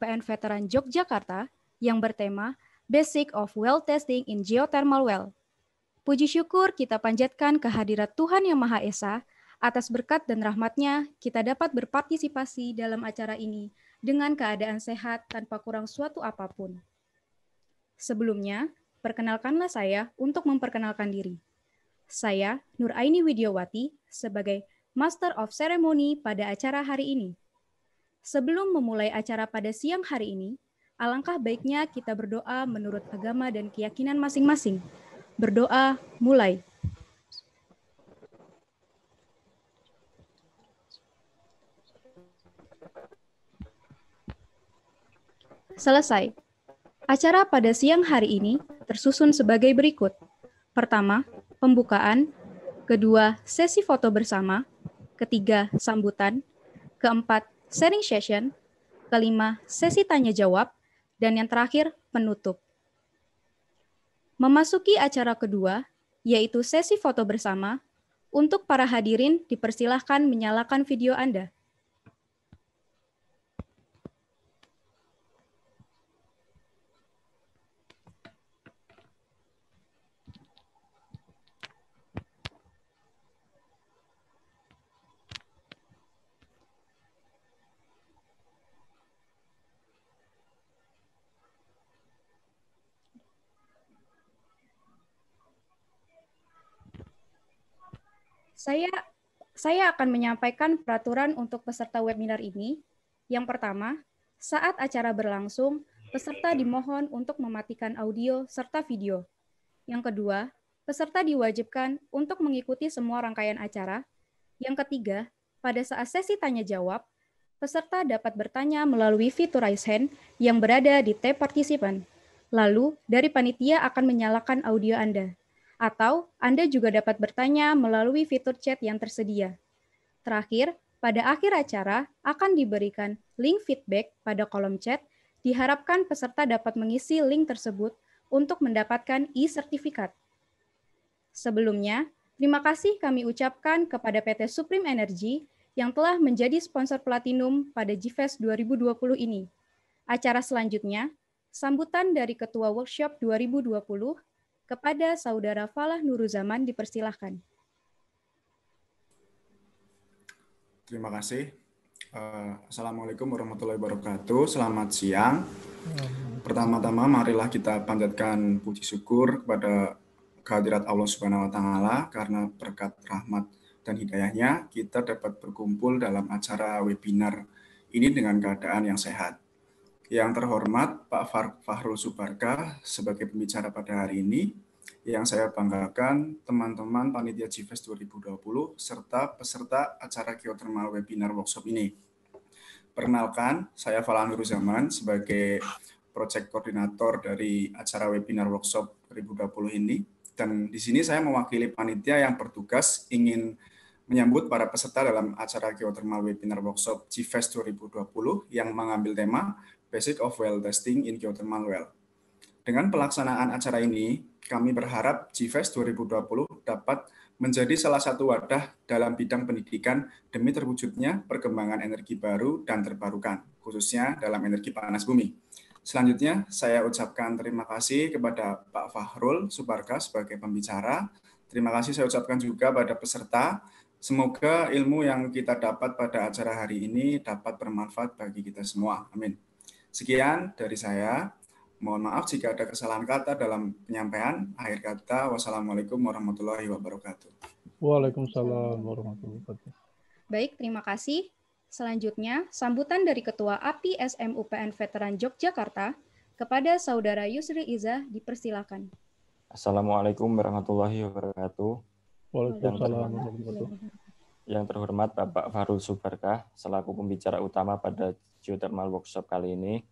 UPN Veteran Yogyakarta yang bertema Basic of Well Testing in Geothermal Well. Puji syukur kita panjatkan kehadiran Tuhan Yang Maha Esa atas berkat dan rahmatnya kita dapat berpartisipasi dalam acara ini dengan keadaan sehat tanpa kurang suatu apapun. Sebelumnya, perkenalkanlah saya untuk memperkenalkan diri. Saya Nur Aini Widiawati sebagai Master of Ceremony pada acara hari ini. Sebelum memulai acara pada siang hari ini, alangkah baiknya kita berdoa menurut agama dan keyakinan masing-masing. Berdoa mulai. Selesai. Acara pada siang hari ini tersusun sebagai berikut. Pertama, pembukaan. Kedua, sesi foto bersama. Ketiga, sambutan. Keempat, sharing session, kelima sesi tanya jawab, dan yang terakhir penutup. Memasuki acara kedua, yaitu sesi foto bersama, untuk para hadirin dipersilahkan menyalakan video Anda. Saya saya akan menyampaikan peraturan untuk peserta webinar ini. Yang pertama, saat acara berlangsung, peserta dimohon untuk mematikan audio serta video. Yang kedua, peserta diwajibkan untuk mengikuti semua rangkaian acara. Yang ketiga, pada saat sesi tanya jawab, peserta dapat bertanya melalui fitur raise hand yang berada di tab partisipan. Lalu, dari panitia akan menyalakan audio Anda atau Anda juga dapat bertanya melalui fitur chat yang tersedia. Terakhir, pada akhir acara akan diberikan link feedback pada kolom chat. Diharapkan peserta dapat mengisi link tersebut untuk mendapatkan e-sertifikat. Sebelumnya, terima kasih kami ucapkan kepada PT Supreme Energy yang telah menjadi sponsor Platinum pada GFest 2020 ini. Acara selanjutnya, sambutan dari Ketua Workshop 2020 kepada Saudara Falah Nuruzaman dipersilahkan. Terima kasih. Uh, Assalamualaikum warahmatullahi wabarakatuh. Selamat siang. Pertama-tama marilah kita panjatkan puji syukur kepada kehadirat Allah Subhanahu wa taala karena berkat rahmat dan hidayahnya kita dapat berkumpul dalam acara webinar ini dengan keadaan yang sehat. Yang terhormat Pak Fahru Subarka sebagai pembicara pada hari ini, yang saya banggakan teman-teman Panitia GFES 2020 serta peserta acara geothermal webinar workshop ini. Perkenalkan, saya Falan Zaman sebagai Project Koordinator dari acara webinar workshop 2020 ini. Dan di sini saya mewakili panitia yang bertugas ingin menyambut para peserta dalam acara geothermal webinar workshop GFES 2020 yang mengambil tema Basic of Well Testing in Geothermal Well. Dengan pelaksanaan acara ini, kami berharap GFES 2020 dapat menjadi salah satu wadah dalam bidang pendidikan demi terwujudnya perkembangan energi baru dan terbarukan, khususnya dalam energi panas bumi. Selanjutnya, saya ucapkan terima kasih kepada Pak Fahrul Subarka sebagai pembicara. Terima kasih saya ucapkan juga pada peserta. Semoga ilmu yang kita dapat pada acara hari ini dapat bermanfaat bagi kita semua. Amin. Sekian dari saya. Mohon maaf jika ada kesalahan kata dalam penyampaian. Akhir kata, wassalamualaikum warahmatullahi wabarakatuh. Waalaikumsalam warahmatullahi wabarakatuh. Baik, terima kasih. Selanjutnya, sambutan dari Ketua API SMUPN Veteran Yogyakarta kepada Saudara Yusri Iza dipersilakan. Assalamualaikum warahmatullahi wabarakatuh. Waalaikumsalam warahmatullahi wabarakatuh. Yang terhormat Bapak Farul Subarkah, selaku pembicara utama pada Geothermal Workshop kali ini.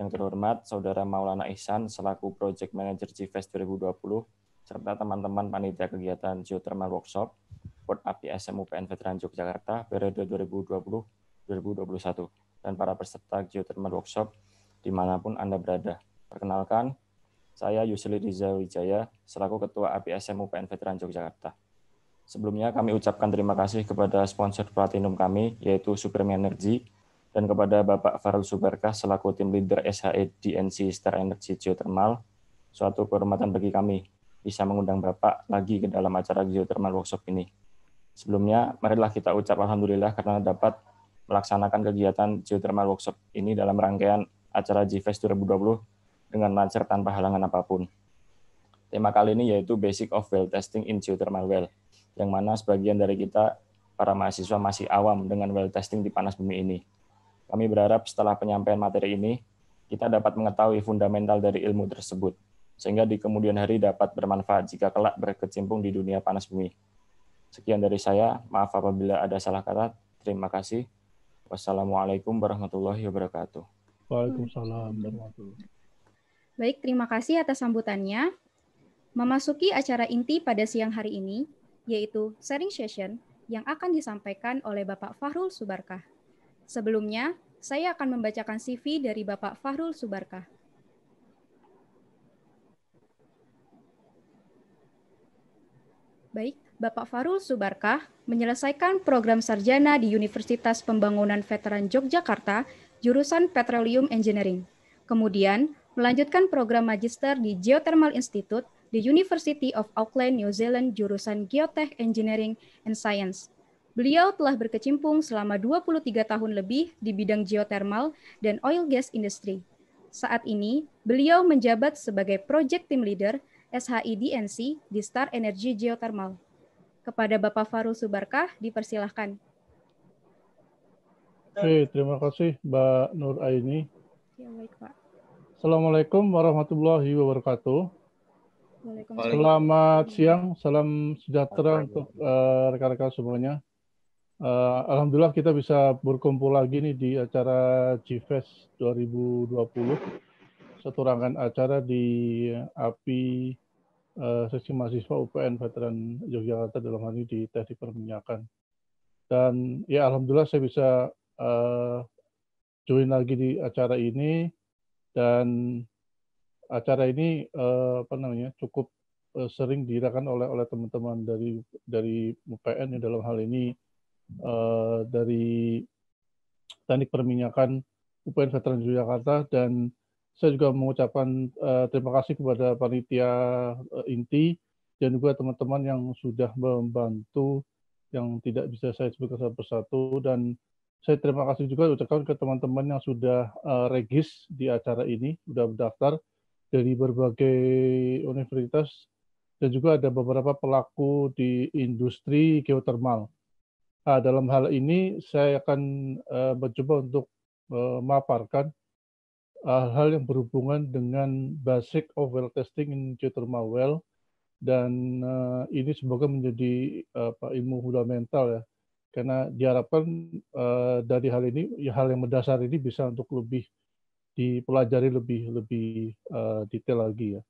Yang terhormat Saudara Maulana Ihsan selaku Project Manager GFES 2020 serta teman-teman panitia kegiatan Geothermal Workshop Port API SMUPN Veteran Yogyakarta periode 2020-2021 dan para peserta Geothermal Workshop dimanapun Anda berada. Perkenalkan, saya Yusli Riza Wijaya, selaku Ketua APSM UPN Veteran Yogyakarta. Sebelumnya kami ucapkan terima kasih kepada sponsor platinum kami, yaitu Superman Energy, dan kepada Bapak Farul Subarkah selaku tim leader SHE DNC Star Energy Geothermal. Suatu kehormatan bagi kami bisa mengundang Bapak lagi ke dalam acara Geothermal Workshop ini. Sebelumnya, marilah kita ucap Alhamdulillah karena dapat melaksanakan kegiatan Geothermal Workshop ini dalam rangkaian acara GFest 2020 dengan lancar tanpa halangan apapun. Tema kali ini yaitu Basic of Well Testing in Geothermal Well, yang mana sebagian dari kita, para mahasiswa masih awam dengan well testing di panas bumi ini kami berharap setelah penyampaian materi ini, kita dapat mengetahui fundamental dari ilmu tersebut, sehingga di kemudian hari dapat bermanfaat jika kelak berkecimpung di dunia panas bumi. Sekian dari saya, maaf apabila ada salah kata. Terima kasih. Wassalamualaikum warahmatullahi wabarakatuh. Waalaikumsalam warahmatullahi wabarakatuh. Baik, terima kasih atas sambutannya. Memasuki acara inti pada siang hari ini, yaitu sharing session yang akan disampaikan oleh Bapak Fahrul Subarkah. Sebelumnya, saya akan membacakan CV dari Bapak Fahrul Subarkah. Baik, Bapak Farul Subarkah menyelesaikan program sarjana di Universitas Pembangunan Veteran Yogyakarta, jurusan Petroleum Engineering. Kemudian, melanjutkan program magister di Geothermal Institute di University of Auckland, New Zealand, jurusan Geotech Engineering and Science. Beliau telah berkecimpung selama 23 tahun lebih di bidang geothermal dan oil gas industry. Saat ini, beliau menjabat sebagai Project Team Leader SHIDNC di Star Energy Geothermal. Kepada Bapak Farul Subarkah, dipersilahkan. Oke, terima kasih Mbak Nur Aini. Ya, baik, Pak. Assalamualaikum warahmatullahi wabarakatuh. Selamat siang, salam sejahtera untuk eh, rekan-rekan uh, rekan -rekan semuanya uh, alhamdulillah kita bisa berkumpul lagi nih di acara GFest 2020 satu rangkaian acara di API uh, eh, Sesi mahasiswa UPN Veteran Yogyakarta dalam hal ini di teknik perminyakan dan ya alhamdulillah saya bisa uh, join lagi di acara ini dan acara ini uh, apa namanya cukup uh, sering diadakan oleh oleh teman-teman dari dari UPN ya, dalam hal ini Eh, dari Teknik Perminyakan UPN Veteran Yogyakarta dan saya juga mengucapkan uh, terima kasih kepada panitia uh, inti dan juga teman-teman yang sudah membantu yang tidak bisa saya sebutkan satu persatu dan saya terima kasih juga ucapkan ke teman-teman yang sudah uh, regis di acara ini, sudah mendaftar dari berbagai universitas dan juga ada beberapa pelaku di industri geotermal Nah, dalam hal ini saya akan uh, mencoba untuk eh, memaparkan uh, hal yang berhubungan dengan basic of well testing in geothermal well dan uh, ini semoga menjadi uh, ilmu fundamental ya karena diharapkan uh, dari hal ini ya, hal yang mendasar ini bisa untuk lebih dipelajari lebih lebih uh, detail lagi ya.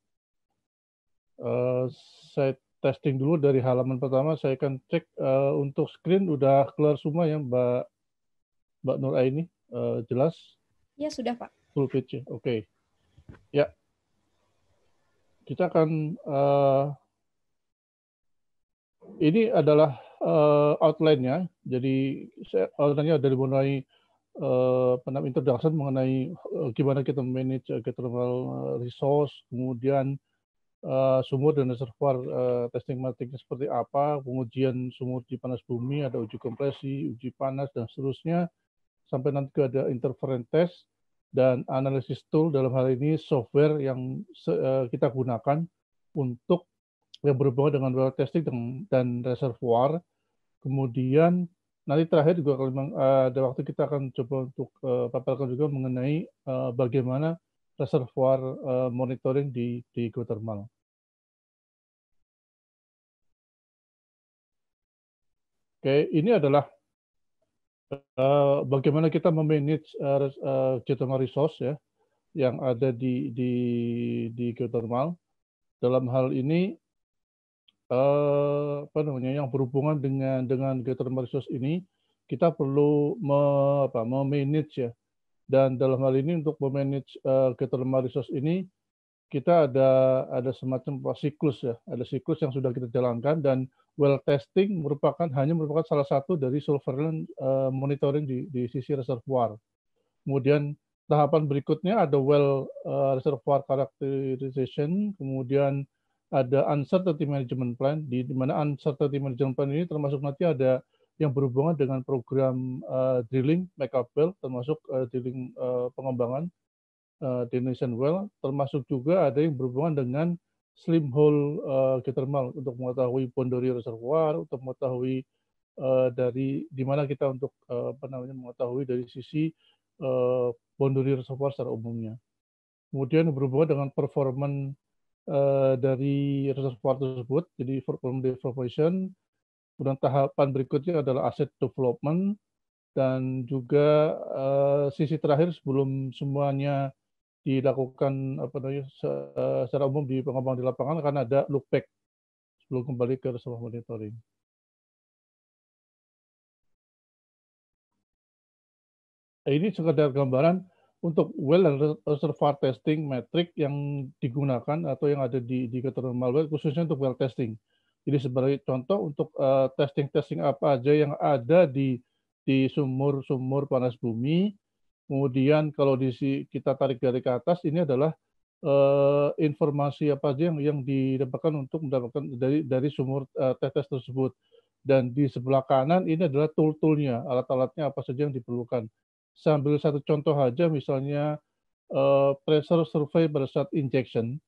Uh, saya testing dulu dari halaman pertama. Saya akan cek uh, untuk screen udah keluar semua ya Mbak Mbak Nur Aini uh, jelas? Ya sudah Pak. Full page, oke. Okay. Ya, kita akan uh, ini adalah uh, outline-nya. Jadi outline-nya dari mulai uh, introduction mengenai uh, gimana kita manage uh, geothermal resource, kemudian Eh, sumur dan reservoir uh, testing matiknya seperti apa, pengujian sumur di panas bumi, ada uji kompresi, uji panas, dan seterusnya, sampai nanti ada interference test, dan analisis tool dalam hal ini software yang eh, kita gunakan untuk yang berhubungan dengan well testing dan, dan reservoir. Kemudian nanti terakhir juga kalau memang ada waktu kita akan coba untuk uh, paparkan juga mengenai uh, bagaimana reservoir uh, monitoring di di geothermal. Oke, ini adalah uh, bagaimana kita memanage uh, uh, geothermal resource ya yang ada di di di geothermal. Dalam hal ini uh, apa namanya yang berhubungan dengan dengan geothermal resource ini kita perlu me, apa, memanage ya dan dalam hal ini untuk memanage uh, eh, geothermal resource ini, kita ada ada semacam siklus ya, ada siklus yang sudah kita jalankan dan well testing merupakan hanya merupakan salah satu dari surveillance uh, monitoring di, di sisi reservoir. Kemudian tahapan berikutnya ada well uh, reservoir characterization, kemudian ada uncertainty management plan di mana uncertainty management plan ini termasuk nanti ada yang berhubungan dengan program uh, drilling well, termasuk uh, drilling uh, pengembangan uh, di Well, termasuk juga ada yang berhubungan dengan slim hole uh, geothermal untuk mengetahui boundary reservoir, untuk mengetahui uh, dari di mana kita untuk uh, apa namanya mengetahui dari sisi uh, boundary reservoir secara umumnya. Kemudian berhubungan dengan performan uh, dari reservoir tersebut, jadi performance deformation, Kemudian tahapan berikutnya adalah aset development dan juga uh, sisi terakhir sebelum semuanya dilakukan apa namanya eh, secara umum di pengembang di lapangan karena ada look back sebelum kembali ke reservoir monitoring. Ini sekedar gambaran untuk well and reservoir testing metric yang digunakan atau yang ada di indikator malware khususnya untuk well testing. Jadi sebagai contoh untuk eh, testing-testing uh, apa aja yang ada di di sumur-sumur panas bumi. Kemudian kalau di kita tarik dari ke atas ini adalah uh, informasi apa aja yang yang didapatkan untuk mendapatkan dari dari sumur uh, tetes tersebut. Dan di sebelah kanan ini adalah tool-toolnya, alat-alatnya apa saja yang diperlukan. Sambil satu contoh aja misalnya uh, pressure survey pada saat injection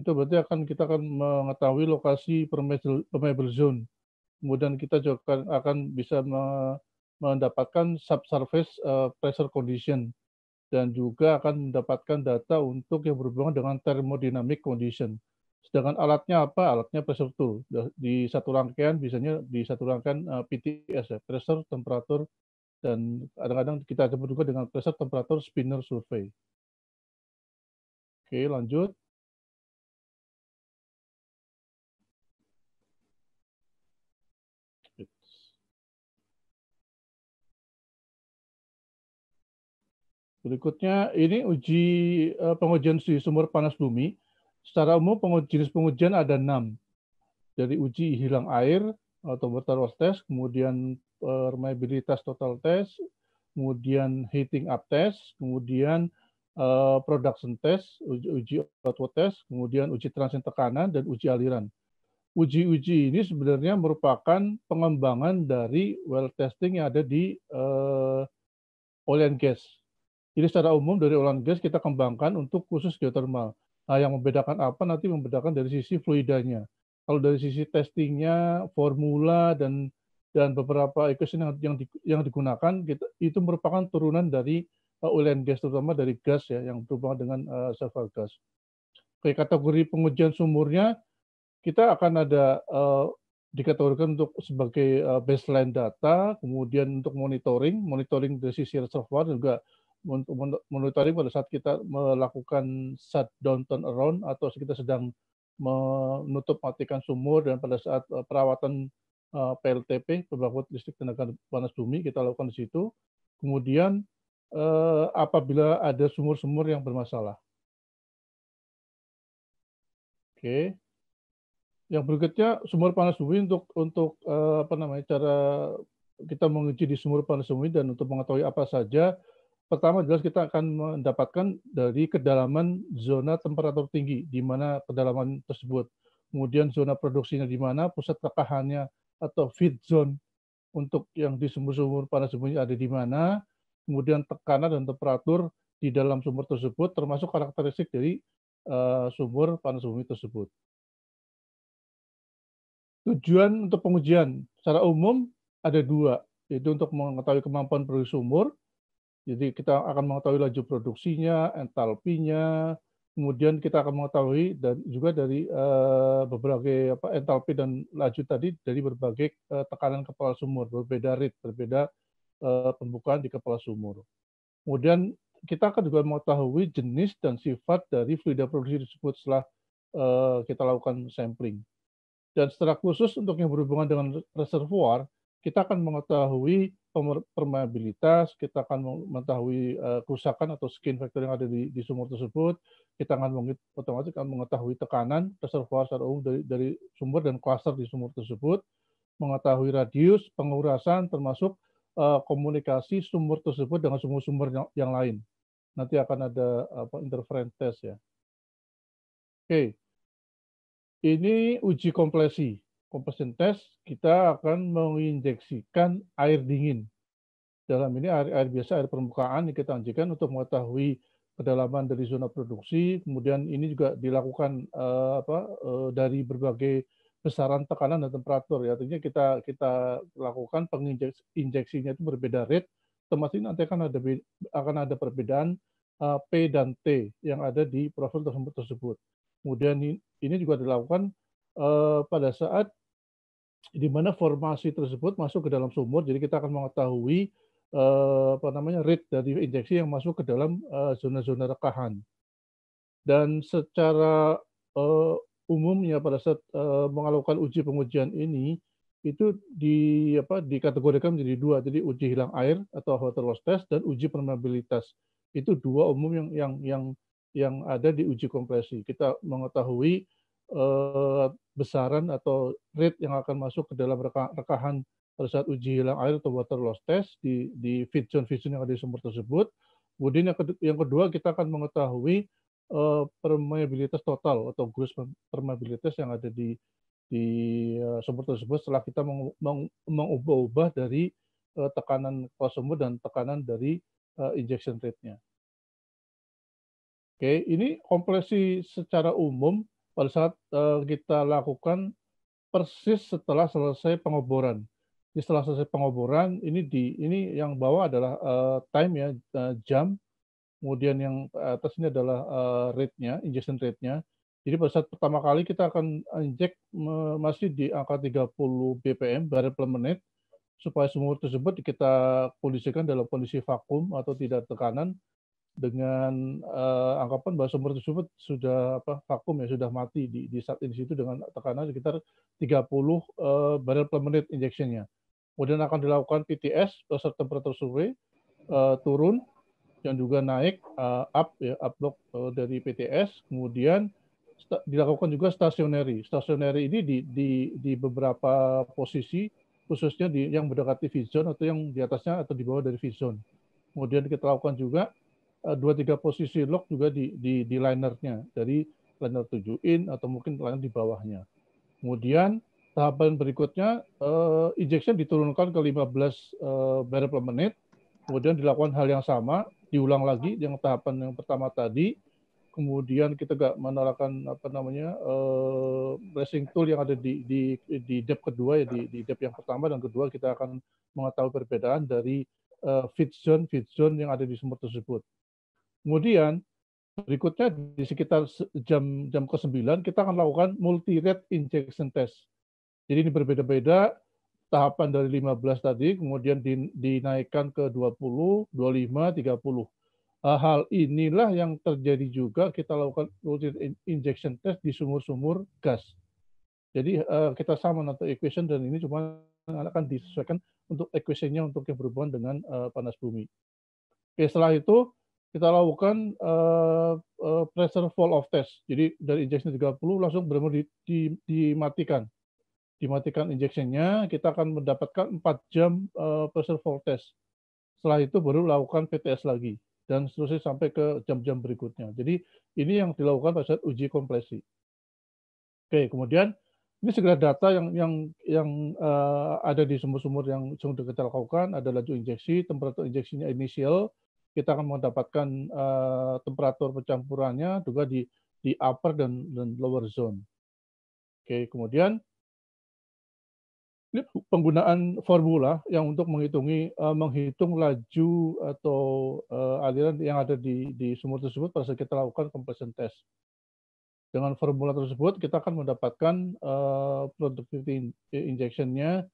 itu berarti akan kita akan mengetahui lokasi permeable zone. Kemudian kita juga akan, bisa mendapatkan subsurface eh, pressure condition dan juga akan mendapatkan data untuk yang berhubungan dengan thermodynamic condition. Sedangkan alatnya apa? Alatnya pressure tool. Di satu rangkaian biasanya di satu rangkaian eh, PTS ya, pressure, temperatur dan kadang-kadang kita juga dengan pressure temperatur spinner survey. Oke, lanjut. Berikutnya ini uji eh, pengujian di sumur panas bumi. Secara umum pengujian, jenis pengujian ada enam. Jadi uji hilang air atau water loss test, kemudian permeabilitas total test, kemudian heating up test, kemudian eh, production test, uji, uji output test, kemudian uji transient tekanan dan uji aliran. Uji-uji ini sebenarnya merupakan pengembangan dari well testing yang ada di uh, oil and gas jadi secara umum dari olahan gas kita kembangkan untuk khusus geothermal. Nah, yang membedakan apa nanti membedakan dari sisi fluidanya. Kalau dari sisi testingnya, formula dan dan beberapa equation yang yang, di, yang digunakan kita, itu merupakan turunan dari uh, oil and gas terutama dari gas ya yang berhubungan dengan uh, sulfur gas. Oke, kategori pengujian sumurnya kita akan ada uh, dikategorikan untuk sebagai uh, baseline data, kemudian untuk monitoring, monitoring dari sisi reservoir juga untuk monitoring pada saat kita melakukan shutdown around atau kita sedang menutup matikan sumur dan pada saat eh, perawatan eh, PLTP pembangkit listrik tenaga panas bumi kita lakukan di situ. Kemudian eh, apabila ada sumur-sumur yang bermasalah. Oke. Yang berikutnya sumur panas bumi untuk untuk apa namanya cara kita menguji di sumur panas bumi dan untuk mengetahui apa saja pertama jelas kita akan mendapatkan dari kedalaman zona temperatur tinggi di mana kedalaman tersebut. Kemudian zona produksinya di mana, pusat tekahannya atau feed zone untuk yang di sumur-sumur panas sumur ada di mana, kemudian tekanan dan temperatur di dalam sumur tersebut termasuk karakteristik dari uh, sumur panas bumi tersebut. Tujuan untuk pengujian secara umum ada dua, yaitu untuk mengetahui kemampuan produksi sumur jadi kita akan mengetahui laju produksinya, entalpinya, kemudian kita akan mengetahui dan juga dari uh, berbagai apa entalpi dan laju tadi dari berbagai uh, tekanan kepala sumur, berbeda rit, berbeda uh, pembukaan di kepala sumur. Kemudian kita akan juga mengetahui jenis dan sifat dari fluida produksi tersebut setelah uh, kita lakukan sampling. Dan secara khusus untuk yang berhubungan dengan reservoir, kita akan mengetahui permeabilitas, kita akan mengetahui uh, kerusakan atau skin factor yang ada di, di sumur tersebut, kita akan otomatis akan mengetahui tekanan reservoir secara umum dari, dari sumber dan klaster di sumur tersebut, mengetahui radius pengurasan termasuk uh, komunikasi sumur tersebut dengan sumur sumber yang, yang lain. Nanti akan ada apa interference test ya. Oke. Okay. Ini uji kompleksi compression test kita akan menginjeksikan air dingin. Dalam ini air, air biasa, air permukaan yang kita anjikan untuk mengetahui kedalaman dari zona produksi. Kemudian ini juga dilakukan uh, apa, uh, dari berbagai besaran tekanan dan temperatur. Ya. Artinya kita kita lakukan penginjeksinya itu berbeda rate. Termasuk nanti akan ada akan ada perbedaan uh, P dan T yang ada di profil tersebut. tersebut. Kemudian ini juga dilakukan Eh, pada saat di mana formasi tersebut masuk ke dalam sumur, jadi kita akan mengetahui eh, apa namanya rate dari injeksi yang masuk ke dalam eh, zona-zona rekahan. Dan secara umumnya pada saat melakukan uji pengujian ini itu di apa dikategorikan menjadi dua, jadi uji hilang air atau water loss test dan uji permeabilitas. Itu dua umum yang yang yang yang ada di uji kompresi. Kita mengetahui Eh, besaran atau rate yang akan masuk ke dalam reka rekahan pada saat uji hilang air atau water loss test di, di feed zone feed zone yang ada di sumur tersebut. Kemudian yang, yang kedua kita akan mengetahui uh, eh, permeabilitas total atau gross permeabilitas yang ada di di uh, eh, sumur tersebut setelah kita meng, meng, mengubah-ubah dari uh, tekanan kepala sumur dan tekanan dari uh, injection rate-nya. Oke, okay, ini kompresi secara umum pada saat eh, kita lakukan persis setelah selesai pengoboran. Jadi setelah selesai pengoboran ini di ini yang bawah adalah uh, time ya uh, jam, kemudian yang atas ini adalah uh, rate-nya, injection rate-nya. Jadi pada saat pertama kali kita akan inject masih di angka 30 BPM barrel per menit supaya sumur tersebut kita kondisikan dalam kondisi vakum atau tidak tekanan dengan uh, anggapan bahwa sumur tersebut sudah apa vakum ya sudah mati di, di saat ini situ dengan tekanan sekitar 30 uh, eh, barel per menit injectionnya. Kemudian akan dilakukan PTS pressure temperature survey uh, eh, turun dan juga naik uh, up ya uplock uh, dari PTS. Kemudian dilakukan juga stasioneri. Stasioneri ini di, di, di beberapa posisi khususnya di yang mendekati V atau yang di atasnya atau di bawah dari V Kemudian kita lakukan juga Eh, dua tiga posisi lock juga di di, di linernya dari liner tujuh in atau mungkin liner di bawahnya. Kemudian tahapan berikutnya uh, eh, ejection diturunkan ke 15 uh, barrel per menit, kemudian dilakukan hal yang sama, diulang lagi yang tahapan yang pertama tadi, kemudian kita gak menolakkan apa namanya uh, racing tool yang ada di di di depth kedua ya di di depth yang pertama dan kedua kita akan mengetahui perbedaan dari uh, fit zone fit zone yang ada di sumur tersebut. Kemudian berikutnya di sekitar jam jam ke-9 kita akan lakukan multi rate injection test. Jadi ini berbeda-beda tahapan dari 15 tadi kemudian dinaikkan ke 20, 25, 30. Hal inilah yang terjadi juga kita lakukan multi injection test di sumur-sumur gas. Jadi eh, kita sama nanti equation dan ini cuma akan disesuaikan untuk equationnya untuk yang berhubungan dengan eh, panas bumi. Oke, setelah itu kita lakukan uh, uh, pressure fall of test. Jadi dari injection 30 langsung benar-benar di, di, dimatikan. Dimatikan injectionnya, kita akan mendapatkan 4 jam uh, pressure fall test. Setelah itu baru lakukan PTS lagi dan seterusnya sampai ke jam-jam berikutnya. Jadi ini yang dilakukan pada saat uji kompresi. Oke, kemudian ini segera data yang yang yang uh, ada di sumur-sumur yang sudah kita lakukan ada laju injeksi, temperatur injeksinya inisial, kita akan mendapatkan uh, temperatur pencampurannya juga di di upper dan, dan lower zone. Oke, kemudian ini penggunaan formula yang untuk menghitungi uh, menghitung laju atau uh, aliran yang ada di di sumur tersebut pada saat kita lakukan compression test. Dengan formula tersebut kita akan mendapatkan uh, productivity injection-nya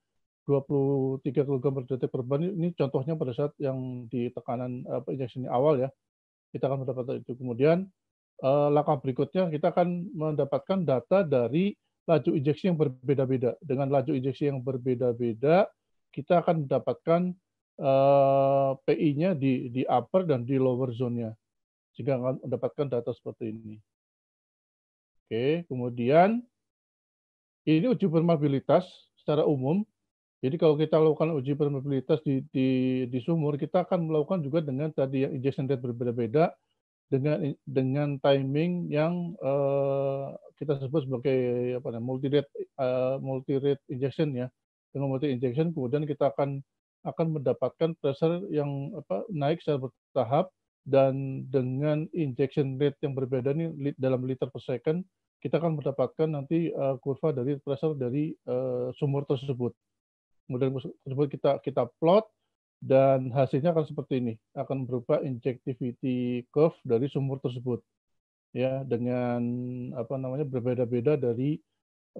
23 kg per detik per ban ini contohnya pada saat yang di tekanan eh, apa, injection awal ya kita akan mendapatkan itu kemudian eh, langkah berikutnya kita akan mendapatkan data dari laju injeksi yang berbeda-beda dengan laju injeksi yang berbeda-beda kita akan mendapatkan eh, PI-nya di di upper dan di lower zone-nya sehingga akan mendapatkan data seperti ini oke kemudian ini uji permeabilitas secara umum jadi kalau kita lakukan uji permeabilitas di, di, di sumur, kita akan melakukan juga dengan tadi yang injection rate berbeda-beda, dengan dengan timing yang uh, kita sebut sebagai apa namanya multi rate uh, multi rate injection ya. Dengan multi injection kemudian kita akan akan mendapatkan pressure yang apa naik secara bertahap dan dengan injection rate yang berbeda ini dalam liter per second kita akan mendapatkan nanti uh, kurva dari pressure dari uh, sumur tersebut. Kemudian tersebut kita kita plot dan hasilnya akan seperti ini akan berupa injectivity curve dari sumur tersebut ya dengan apa namanya berbeda-beda dari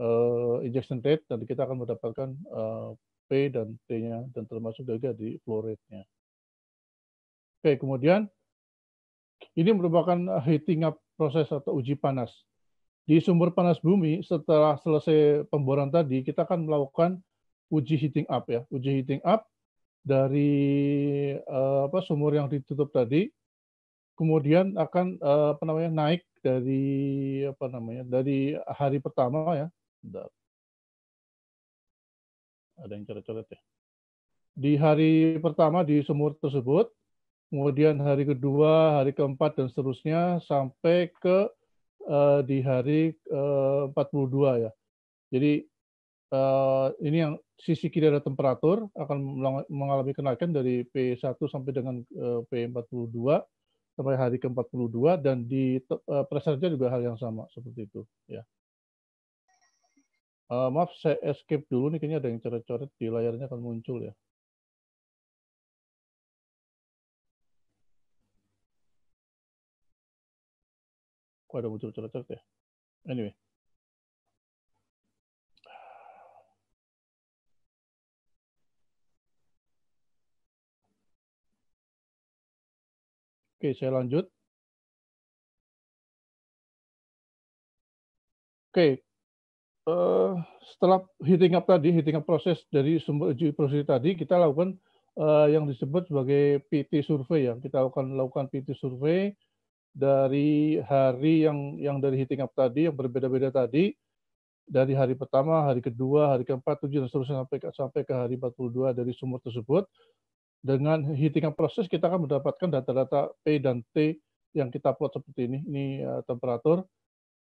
uh, injection rate dan kita akan mendapatkan uh, P dan T-nya dan termasuk juga di flow rate-nya. Oke, kemudian ini merupakan heating up proses atau uji panas. Di sumber panas bumi setelah selesai pemboran tadi kita akan melakukan uji heating up ya, uji heating up dari uh, apa sumur yang ditutup tadi, kemudian akan uh, apa namanya naik dari apa namanya dari hari pertama ya. Bentar. Ada yang coret-coret ya. Di hari pertama di sumur tersebut, kemudian hari kedua, hari keempat dan seterusnya sampai ke uh, di hari uh, 42 ya. Jadi uh, ini yang sisi kiri ada temperatur akan mengalami kenaikan dari P1 sampai dengan eh, P42 sampai hari ke-42 dan di eh, pressure juga hal yang sama seperti itu ya. Uh, maaf saya escape dulu nih kayaknya ada yang coret-coret di layarnya akan muncul ya. Kok ada muncul coret-coret ya? Anyway. Oke, saya lanjut. Oke, eh, setelah heating up tadi, heating up proses dari sumber uji proses tadi, kita lakukan eh, yang disebut sebagai PT survei ya. Kita lakukan lakukan PT survei dari hari yang yang dari heating up tadi yang berbeda-beda tadi dari hari pertama, hari kedua, hari keempat, tujuh dan seterusnya sampai ke, sampai ke hari 42 dari sumur tersebut dengan heating proses kita akan mendapatkan data-data P dan T yang kita plot seperti ini, ini uh, temperatur,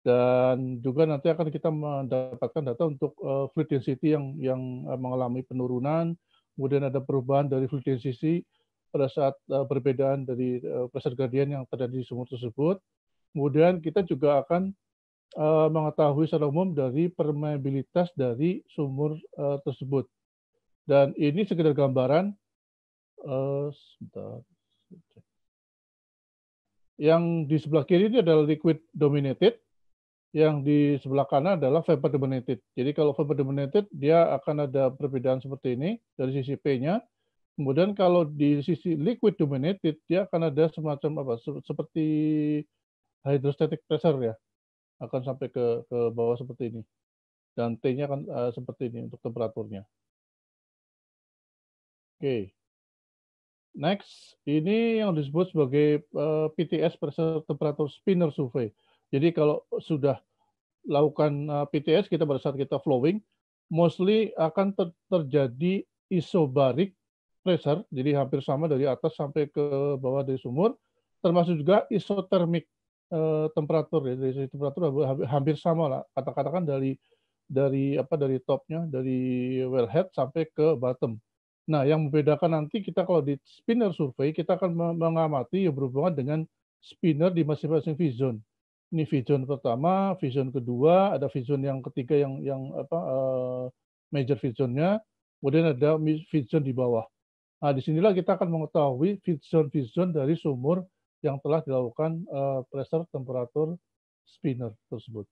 dan juga nanti akan kita mendapatkan data untuk uh, fluid density yang yang uh, mengalami penurunan, kemudian ada perubahan dari fluid density pada saat uh, perbedaan dari uh, pressure gradient yang terjadi di sumur tersebut. Kemudian kita juga akan uh, mengetahui secara umum dari permeabilitas dari sumur uh, tersebut. Dan ini sekedar gambaran Eh, yang di sebelah kiri ini adalah liquid dominated, yang di sebelah kanan adalah vapor dominated. Jadi kalau vapor dominated dia akan ada perbedaan seperti ini dari sisi P-nya. Kemudian kalau di sisi liquid dominated dia akan ada semacam apa seperti hydrostatic pressure ya akan sampai ke ke bawah seperti ini dan T-nya akan uh, seperti ini untuk temperaturnya. Oke. Okay. Next, ini yang disebut sebagai eh, PTS pressure temperature Spinner Survey. Jadi kalau sudah lakukan eh, PTS kita pada saat kita flowing, mostly akan ter terjadi isobaric pressure, jadi hampir sama dari atas sampai ke bawah dari sumur, termasuk juga isotermik uh, eh, temperatur, ya. dari temperatur hampir sama lah, kata-katakan dari dari apa dari topnya dari wellhead sampai ke bottom Nah, yang membedakan nanti kita kalau di spinner survei, kita akan mengamati yang berhubungan dengan spinner di masing-masing vision. Ini vision pertama, vision kedua, ada vision yang ketiga yang yang apa uh, major visionnya, kemudian ada vision di bawah. Nah, disinilah kita akan mengetahui vision-vision dari sumur yang telah dilakukan uh, pressure temperatur spinner tersebut.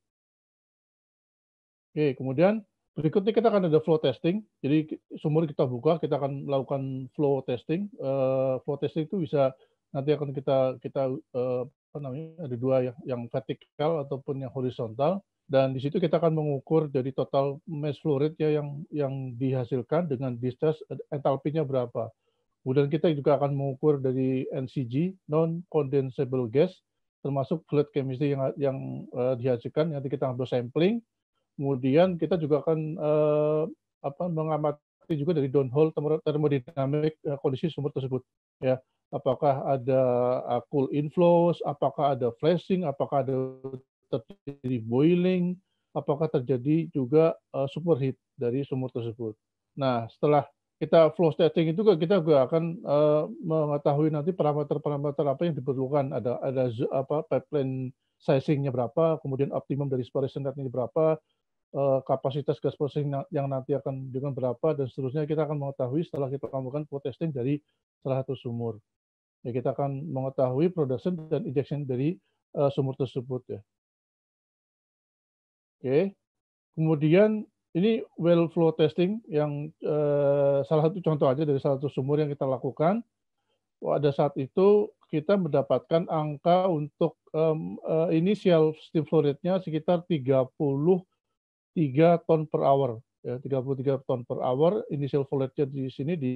Oke, kemudian Berikutnya kita akan ada flow testing. Jadi sumur kita buka, kita akan melakukan flow testing. Uh, flow testing itu bisa nanti akan kita kita uh, apa namanya ada dua yang yang vertikal ataupun yang horizontal dan di situ kita akan mengukur dari total mass flow rate ya yang yang dihasilkan dengan distance entalpinya berapa. Kemudian kita juga akan mengukur dari NCG non condensable gas termasuk fluid chemistry yang yang uh, dihasilkan nanti kita ambil sampling Kemudian kita juga akan uh, apa, mengamati juga dari downhole termodinamik uh, kondisi sumur tersebut. Ya, apakah ada uh, cool inflows, apakah ada flashing, apakah ada terjadi boiling, apakah terjadi juga uh, superheat dari sumur tersebut. Nah, setelah kita flow testing itu kita juga akan uh, mengetahui nanti parameter-parameter apa yang diperlukan ada ada apa pipeline sizingnya berapa kemudian optimum dari rate nya berapa Eh, kapasitas gas processing yang nanti akan dengan berapa dan seterusnya kita akan mengetahui setelah kita melakukan flow testing dari salah satu sumur. Ya, kita akan mengetahui production dan injection dari uh, sumur tersebut ya. Oke. Kemudian ini well flow testing yang uh, salah satu contoh aja dari salah satu sumur yang kita lakukan. Pada saat itu kita mendapatkan angka untuk um, uh, initial steam flow rate-nya sekitar 30 3 ton per hour. Ya, 33 ton per hour, initial voltage di sini di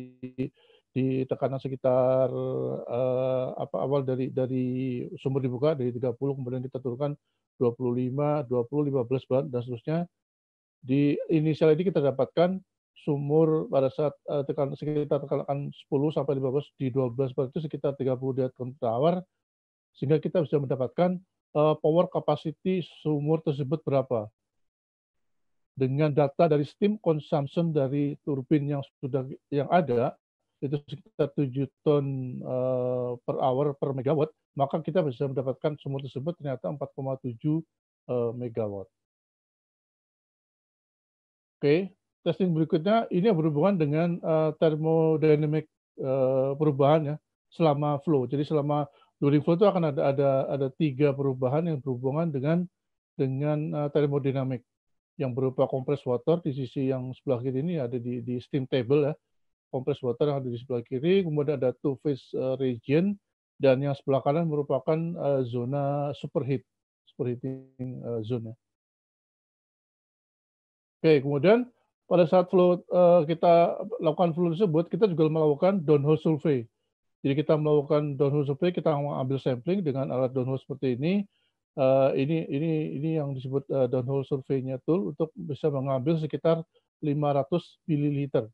di tekanan sekitar uh, apa awal dari dari sumber dibuka dari 30 kemudian kita turunkan 25, 20, 15 dan seterusnya. Di inisial ini kita dapatkan sumur pada saat uh, eh, tekan sekitar tekanan 10 sampai 15 di 12 bar itu sekitar 30 ton per hour sehingga kita bisa mendapatkan uh, power capacity sumur tersebut berapa dengan data dari steam consumption dari turbin yang sudah yang ada itu sekitar 7 ton eh, per hour per megawatt, maka kita bisa mendapatkan sumur tersebut ternyata 4,7 uh, eh, megawatt. Oke, okay. testing berikutnya ini berhubungan dengan uh, thermodynamic uh, perubahan ya selama flow. Jadi selama during flow itu akan ada ada ada tiga perubahan yang berhubungan dengan dengan uh, termodinamik yang berupa kompres water di sisi yang sebelah kiri ini ada di, di steam table ya. Compressed water yang ada di sebelah kiri, kemudian ada two phase eh, region dan yang sebelah kanan merupakan eh, zona superheat, superheating uh, eh, zone. Ya. Oke, kemudian pada saat flow kita lakukan flow tersebut, kita juga melakukan downhole survey. Jadi kita melakukan downhole survey, kita mengambil sampling dengan alat downhole seperti ini Eh, ini ini ini yang disebut uh, downhole survey tool untuk bisa mengambil sekitar 500 ml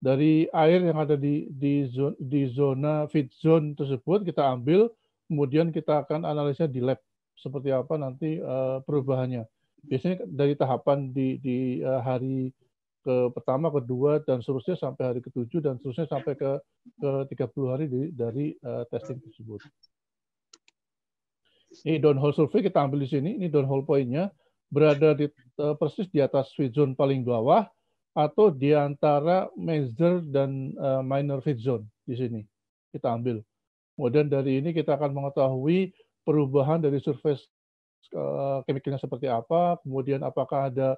dari air yang ada di di zona, di zona fit zone tersebut kita ambil kemudian kita akan analisa di lab seperti apa nanti uh, perubahannya biasanya dari tahapan di di uh, hari ke pertama kedua dan seterusnya sampai hari ketujuh dan seterusnya sampai ke ke 30 hari di, dari uh, testing tersebut. Ini downhole survey kita ambil di sini. Ini downhole poinnya berada di eh, persis di atas fit zone paling bawah atau di antara major dan eh, minor fit zone di sini kita ambil. Kemudian dari ini kita akan mengetahui perubahan dari surface chemicalnya eh, seperti apa, kemudian apakah ada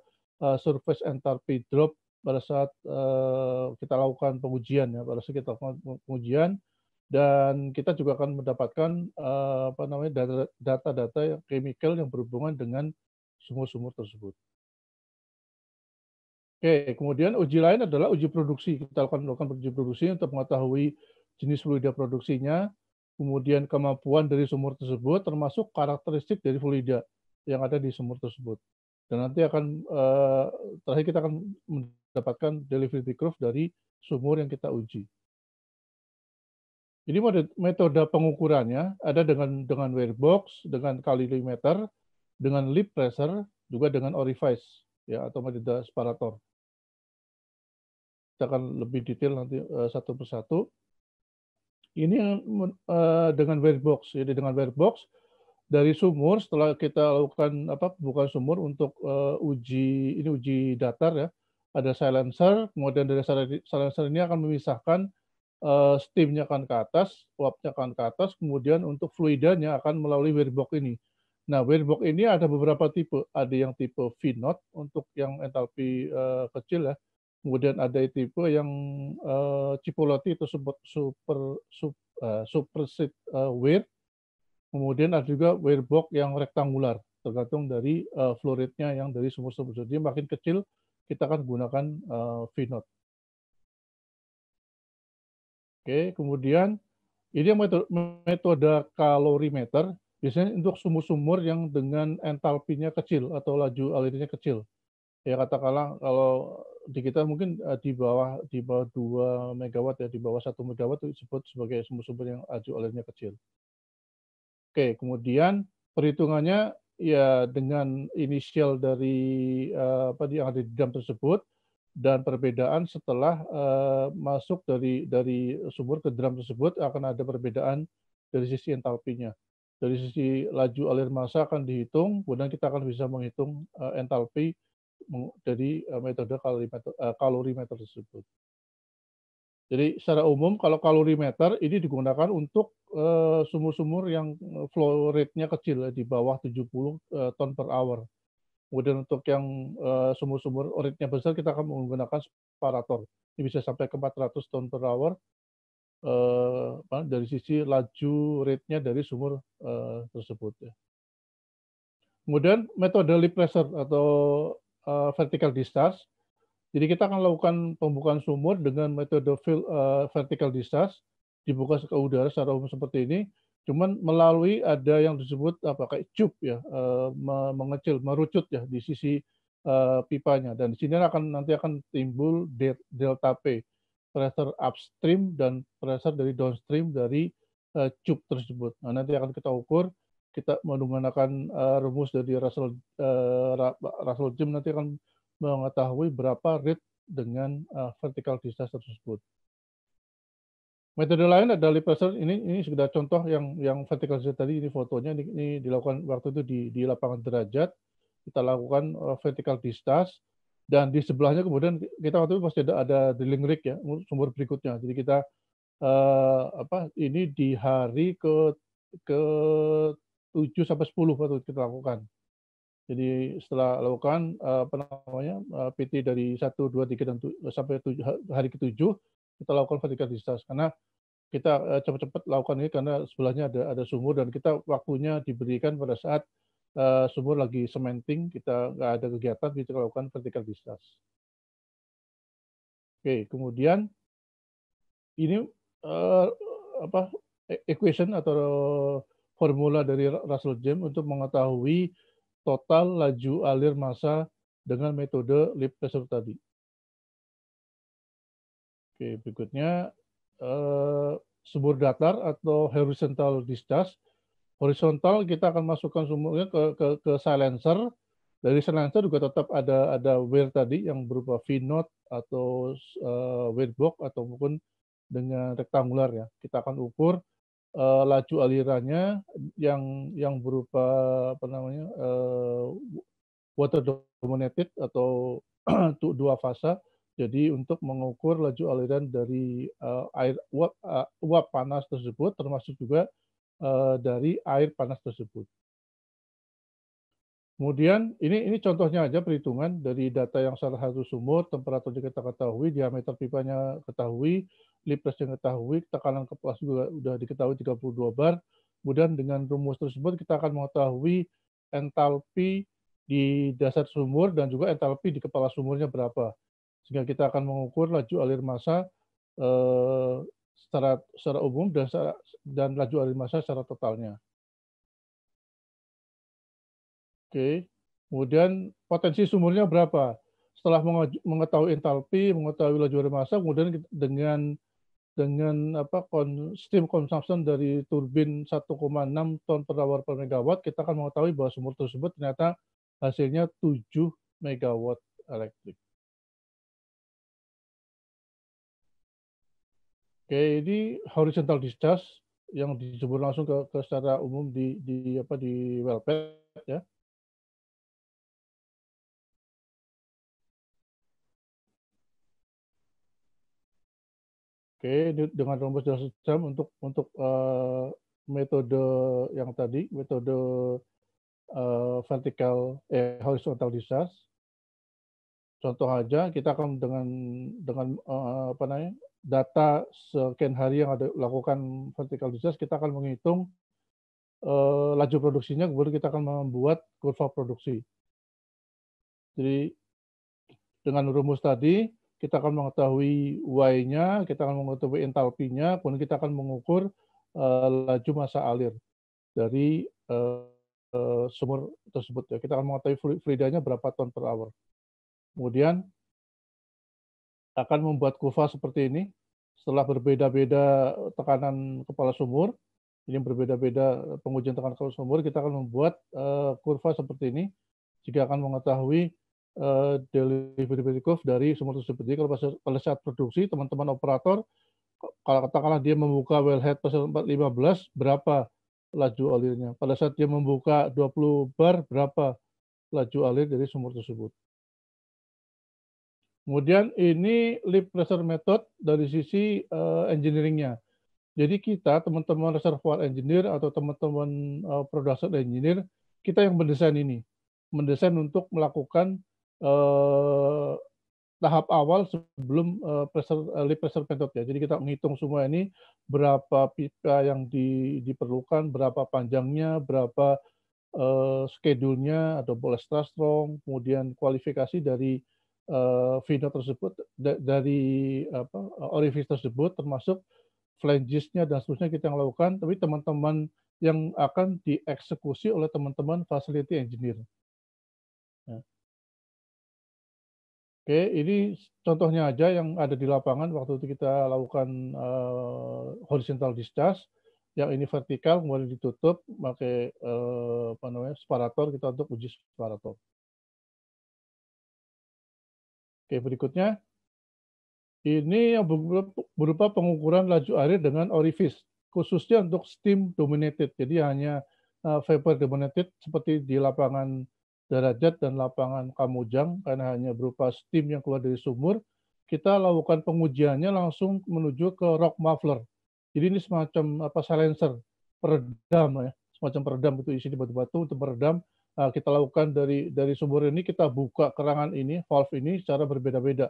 surface entropy drop pada saat kita lakukan pengujian ya, pada saat kita lakukan pengujian dan kita juga akan mendapatkan eh, apa namanya data-data chemical yang berhubungan dengan sumur-sumur tersebut. Oke, kemudian uji lain adalah uji produksi. Kita akan melakukan uji produksi untuk mengetahui jenis fluida produksinya, kemudian kemampuan dari sumur tersebut, termasuk karakteristik dari fluida yang ada di sumur tersebut. Dan nanti akan eh, terakhir kita akan mendapatkan delivery curve dari sumur yang kita uji. Jadi metode pengukurannya ada dengan dengan wear box, dengan kalorimeter, dengan lip pressure, juga dengan orifice ya atau metode separator. Kita akan lebih detail nanti eh, satu persatu. Ini yang eh, dengan wear box, jadi dengan wear box dari sumur setelah kita lakukan apa bukan sumur untuk eh, uji ini uji datar ya ada silencer kemudian dari silencer ini akan memisahkan Eh, steamnya akan ke atas, uapnya akan ke atas, kemudian untuk fluidanya akan melalui box ini. Nah, box ini ada beberapa tipe. Ada yang tipe v not untuk yang entalpi uh, eh, kecil ya. Kemudian ada tipe yang uh, eh, Cipolati itu super super super, uh, seat uh, wear. Kemudian ada juga box yang rektangular, tergantung dari uh, flow yang dari sumur-sumur. Jadi makin kecil kita akan gunakan uh, V0. Oke, kemudian ini metode, metode kalorimeter biasanya untuk sumur-sumur yang dengan entalpinya kecil atau laju alirnya kecil. Ya katakanlah kalau di kita mungkin eh, di bawah di bawah 2 megawatt ya di bawah 1 megawatt itu disebut sebagai sumur-sumur yang laju alirnya kecil. Oke, kemudian perhitungannya ya dengan inisial dari eh, apa yang ada di dam tersebut dan perbedaan setelah uh, masuk dari dari sumur ke drum tersebut akan ada perbedaan dari sisi entalpinya. Dari sisi laju alir massa akan dihitung, kemudian kita akan bisa menghitung uh, entalpi dari uh, metode kalorimeter, uh, kalorimeter tersebut. Jadi secara umum kalau kalorimeter ini digunakan untuk sumur-sumur uh, yang flow rate-nya kecil di bawah 70 uh, ton per hour Kemudian untuk yang sumur-sumur uh, oritnya besar kita akan menggunakan separator. Ini bisa sampai ke 400 ton per hour uh, dari sisi laju rate-nya dari sumur uh, tersebut. Ya. Kemudian metode lip pressure atau uh, vertical discharge. Jadi kita akan lakukan pembukaan sumur dengan metode fill, uh, vertical discharge, dibuka ke udara secara umum seperti ini cuman melalui ada yang disebut apa kayak cup ya eh, mengecil merucut ya di sisi eh, pipanya dan di sini akan nanti akan timbul delta P pressure upstream dan pressure dari downstream dari eh, cup tersebut. Nah, nanti akan kita ukur kita menggunakan rumus dari Russell Russell Jim nanti akan mengetahui berapa rate dengan vertical distance tersebut. Metode lain ada lip Ini ini sudah contoh yang yang vertical tadi ini fotonya ini, ini dilakukan waktu itu di di lapangan derajat. Kita lakukan eh, vertical distance dan di sebelahnya kemudian kita waktu itu pasti ada ada drilling rig ya sumber berikutnya. Jadi kita eh, apa ini di hari ke ke 7 sampai 10 waktu kita lakukan. Jadi setelah lakukan eh, apa namanya eh, PT dari 1 2 3 dan sampai 7, hari ke-7 kita lakukan vertikal distance karena kita eh, cepat-cepat lakukan ini karena sebelahnya ada ada sumur dan kita waktunya diberikan pada saat uh, sumur lagi sementing kita nggak ada kegiatan kita lakukan vertikal distance. Oke kemudian ini uh, apa e-, equation atau formula dari Russell James untuk mengetahui total laju alir massa dengan metode lip pressure tadi. Oke, berikutnya eh, subur datar atau horizontal discharge. Horizontal kita akan masukkan semuanya ke, ke, ke silencer. Dari silencer juga tetap ada ada wear tadi yang berupa V-note atau uh, eh, wear atau mungkin dengan rektangular ya. Kita akan ukur uh, laju alirannya yang yang berupa apa namanya uh, water dominated atau dua fase jadi untuk mengukur laju aliran dari uh, air uap, uh, uap panas tersebut, termasuk juga uh, dari air panas tersebut. Kemudian ini ini contohnya aja perhitungan dari data yang salah satu sumur, temperaturnya kita ketahui, diameter pipanya ketahui, lip yang ketahui, tekanan kepala juga sudah diketahui 32 bar. Kemudian dengan rumus tersebut kita akan mengetahui entalpi di dasar sumur dan juga entalpi di kepala sumurnya berapa sehingga kita akan mengukur laju alir massa eh, secara secara umum dan secara, dan laju alir massa secara totalnya. Oke, kemudian potensi sumurnya berapa? Setelah mengetahui entalpi, mengetahui laju alir massa, kemudian dengan dengan apa steam consumption dari turbin 1,6 ton per hour per megawatt, kita akan mengetahui bahwa sumur tersebut ternyata hasilnya 7 megawatt elektrik. Oke, ini horizontal discharge yang disebut langsung ke, ke secara umum di, di apa di well pad ya. Oke, dengan rumus dalam sejam untuk untuk uh, metode yang tadi, metode uh, vertikal eh horizontal discharge Contoh aja kita akan dengan dengan uh, apa namanya data sekian hari yang ada lakukan vertical business kita akan menghitung uh, laju produksinya kemudian kita akan membuat kurva produksi. Jadi dengan rumus tadi kita akan mengetahui Y-nya, kita akan mengetahui entalpinya, kemudian kita akan mengukur uh, laju masa alir dari uh, sumur tersebut. Ya. Kita akan mengetahui fluidanya berapa ton per hour. Kemudian akan membuat kurva seperti ini setelah berbeda-beda tekanan kepala sumur, ini berbeda-beda pengujian tekanan kepala sumur, kita akan membuat eh, kurva seperti ini jika akan mengetahui uh, delivery curve dari sumur tersebut. Jadi kalau pada saat produksi, teman-teman operator, kalau katakanlah dia membuka wellhead pasal 415, berapa laju alirnya. Pada saat dia membuka 20 bar, berapa laju alir dari sumur tersebut. Kemudian ini lip pressure method dari sisi uh, eh, engineering Jadi kita teman-teman reservoir engineer atau teman-teman uh, production engineer, kita yang mendesain ini. Mendesain untuk melakukan uh, tahap awal sebelum uh, pressure, uh, lip pressure method ya. Jadi kita menghitung semua ini berapa pipa yang di, diperlukan, berapa panjangnya, berapa uh, schedule-nya atau boleh strong, kemudian kualifikasi dari Eh, vino tersebut dari apa, eh, orifice tersebut termasuk flangesnya dan seterusnya kita yang lakukan tapi teman-teman yang akan dieksekusi oleh teman-teman facility engineer. Ya. Oke, ini contohnya aja yang ada di lapangan waktu itu kita lakukan uh, horizontal discharge, yang ini vertikal kemudian ditutup pakai uh, apa namanya separator kita untuk uji separator. Oke, berikutnya. Ini yang berupa pengukuran laju air dengan orifice, khususnya untuk steam dominated. Jadi hanya eh, vapor dominated seperti di lapangan darajat dan lapangan Kamujang karena hanya berupa steam yang keluar dari sumur. Kita lakukan pengujiannya langsung menuju ke rock muffler. Jadi ini semacam apa silencer peredam ya, semacam peredam itu isi di batu-batu untuk peredam Nah, kita lakukan dari dari sumur ini kita buka kerangan ini valve ini secara berbeda-beda